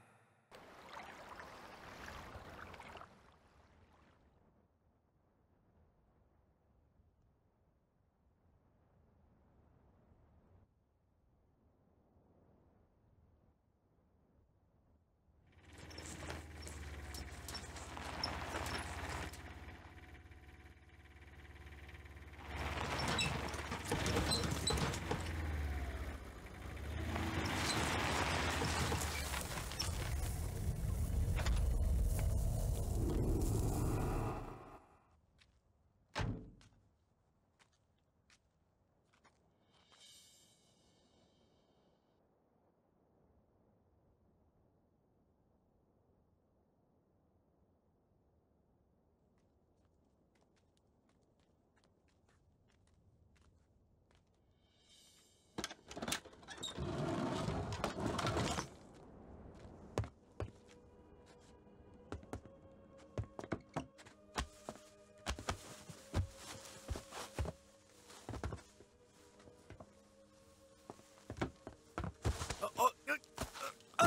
あ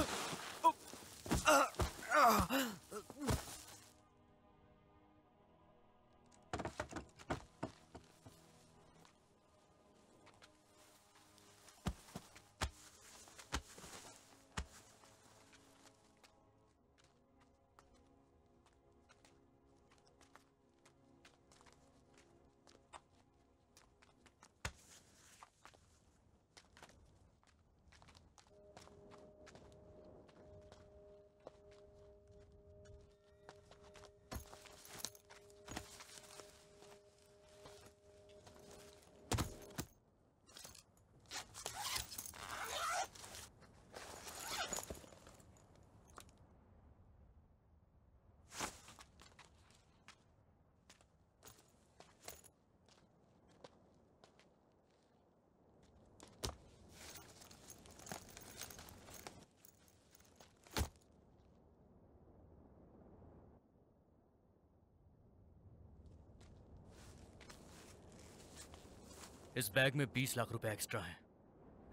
इस बैग में बीस लाख रुपए एक्स्ट्रा हैं।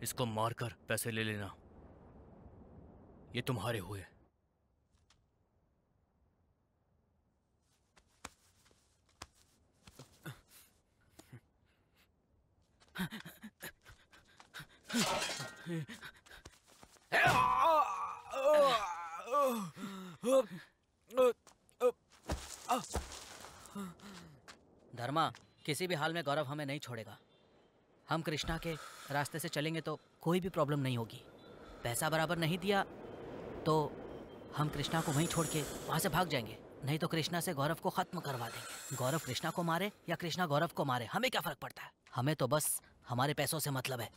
इसको मारकर पैसे ले लेना ये तुम्हारे हुए धर्मा किसी भी हाल में गौरव हमें नहीं छोड़ेगा हम कृष्णा के रास्ते से चलेंगे तो कोई भी प्रॉब्लम नहीं होगी पैसा बराबर नहीं दिया तो हम कृष्णा को वहीं छोड़ के वहाँ से भाग जाएंगे नहीं तो कृष्णा से गौरव को ख़त्म करवा देंगे गौरव कृष्णा को मारे या कृष्णा गौरव को मारे हमें क्या फ़र्क पड़ता है हमें तो बस हमारे पैसों से मतलब है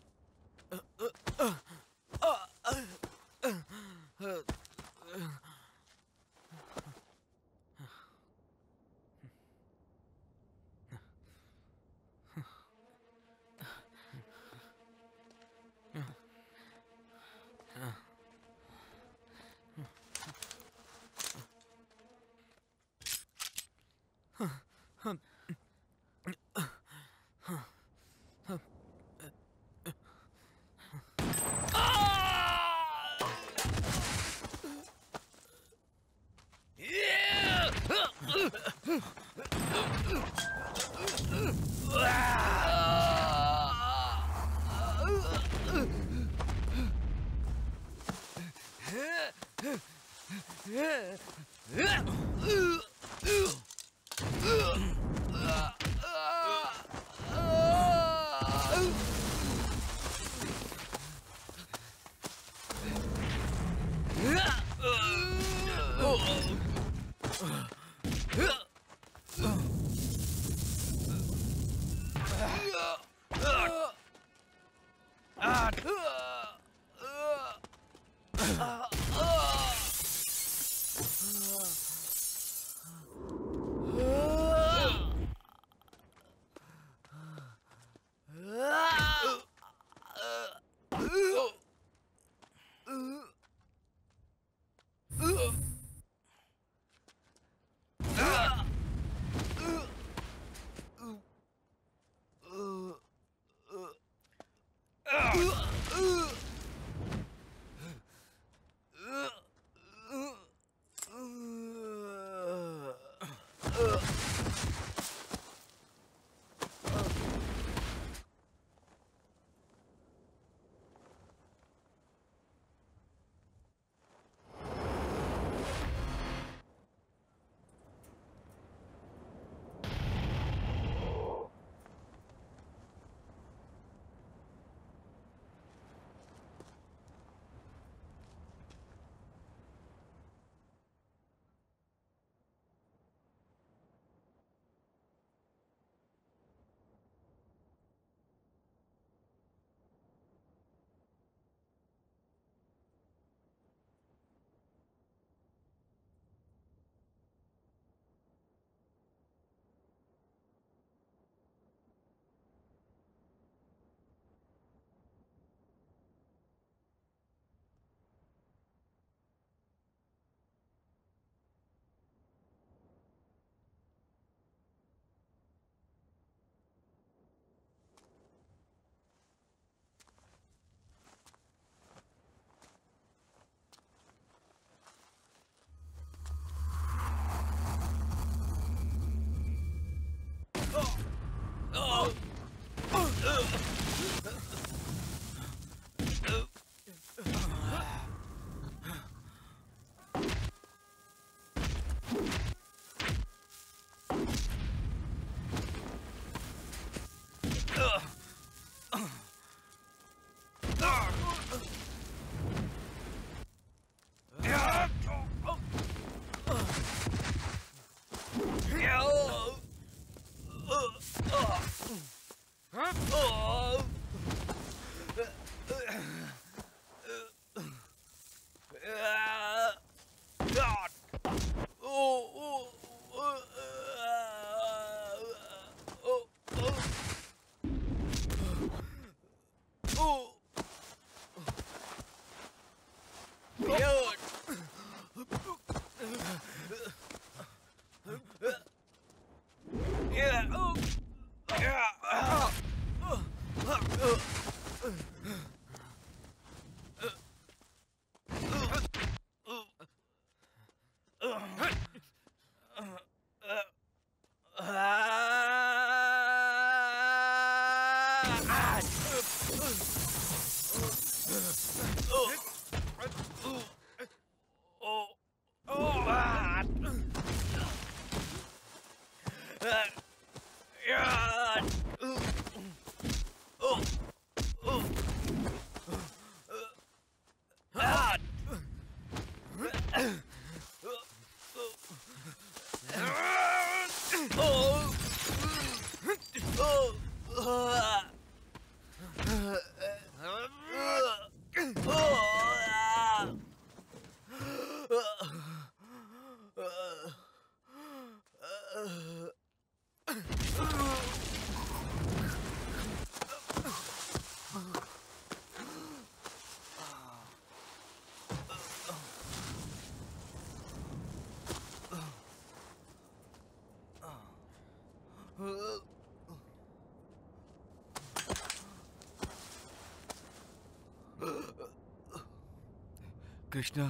कृष्णा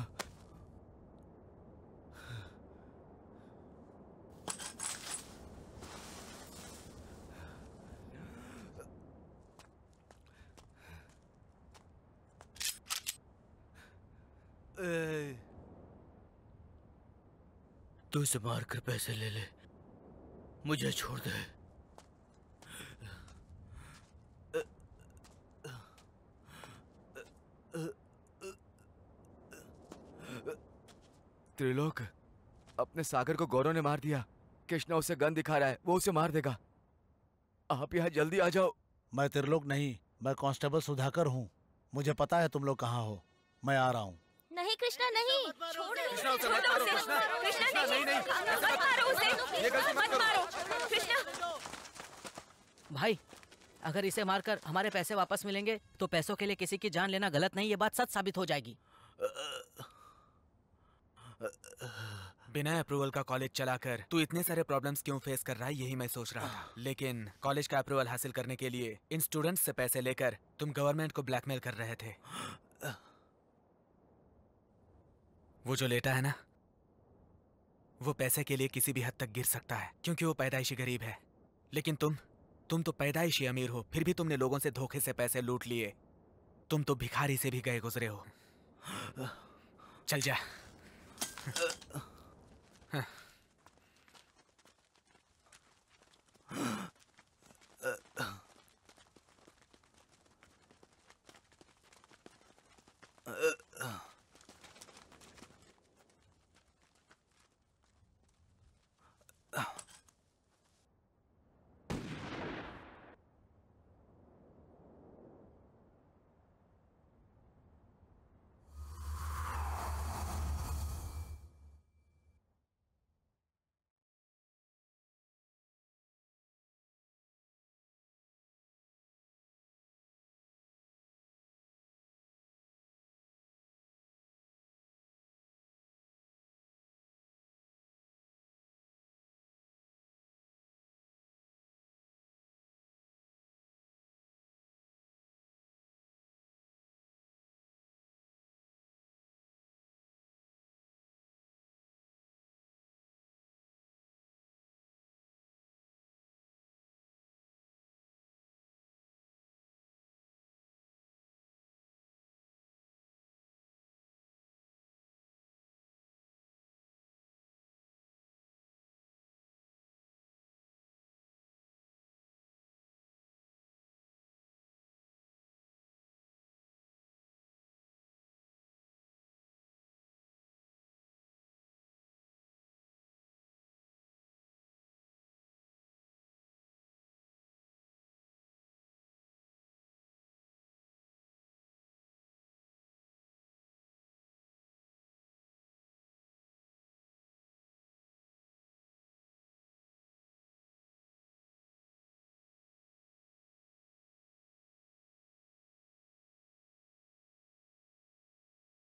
तू इसे मारकर पैसे ले ले मुझे छोड़ दे त्रिलोक अपने सागर को गौरव ने मार दिया कृष्णा उसे गन दिखा रहा है वो उसे मार देगा आप यहाँ जल्दी आ जाओ मैं त्रिलोक नहीं मैं कांस्टेबल सुधाकर हूँ मुझे पता है तुम लोग कहाँ हो मैं आ रहा हूँ नहीं कृष्णा नहीं भाई अगर इसे मारकर हमारे पैसे वापस मिलेंगे तो पैसों के लिए किसी की जान लेना गलत नहीं ये बात सच साबित हो जाएगी बिना अप्रूवल का कॉलेज चलाकर तू इतने सारे प्रॉब्लम्स क्यों फेस कर रहा है यही मैं सोच रहा था लेकिन कॉलेज का अप्रूवल हासिल करने के लिए इन स्टूडेंट्स से पैसे लेकर तुम गवर्नमेंट को ब्लैकमेल कर रहे थे वो जो लेटा है ना वो पैसे के लिए किसी भी हद तक गिर सकता है क्योंकि वो पैदाइशी गरीब है लेकिन तुम तुम तो पैदाइशी अमीर हो फिर भी तुमने लोगों से धोखे से पैसे लूट लिए तुम तो भिखारी से भी गए गुजरे हो चल जा huh.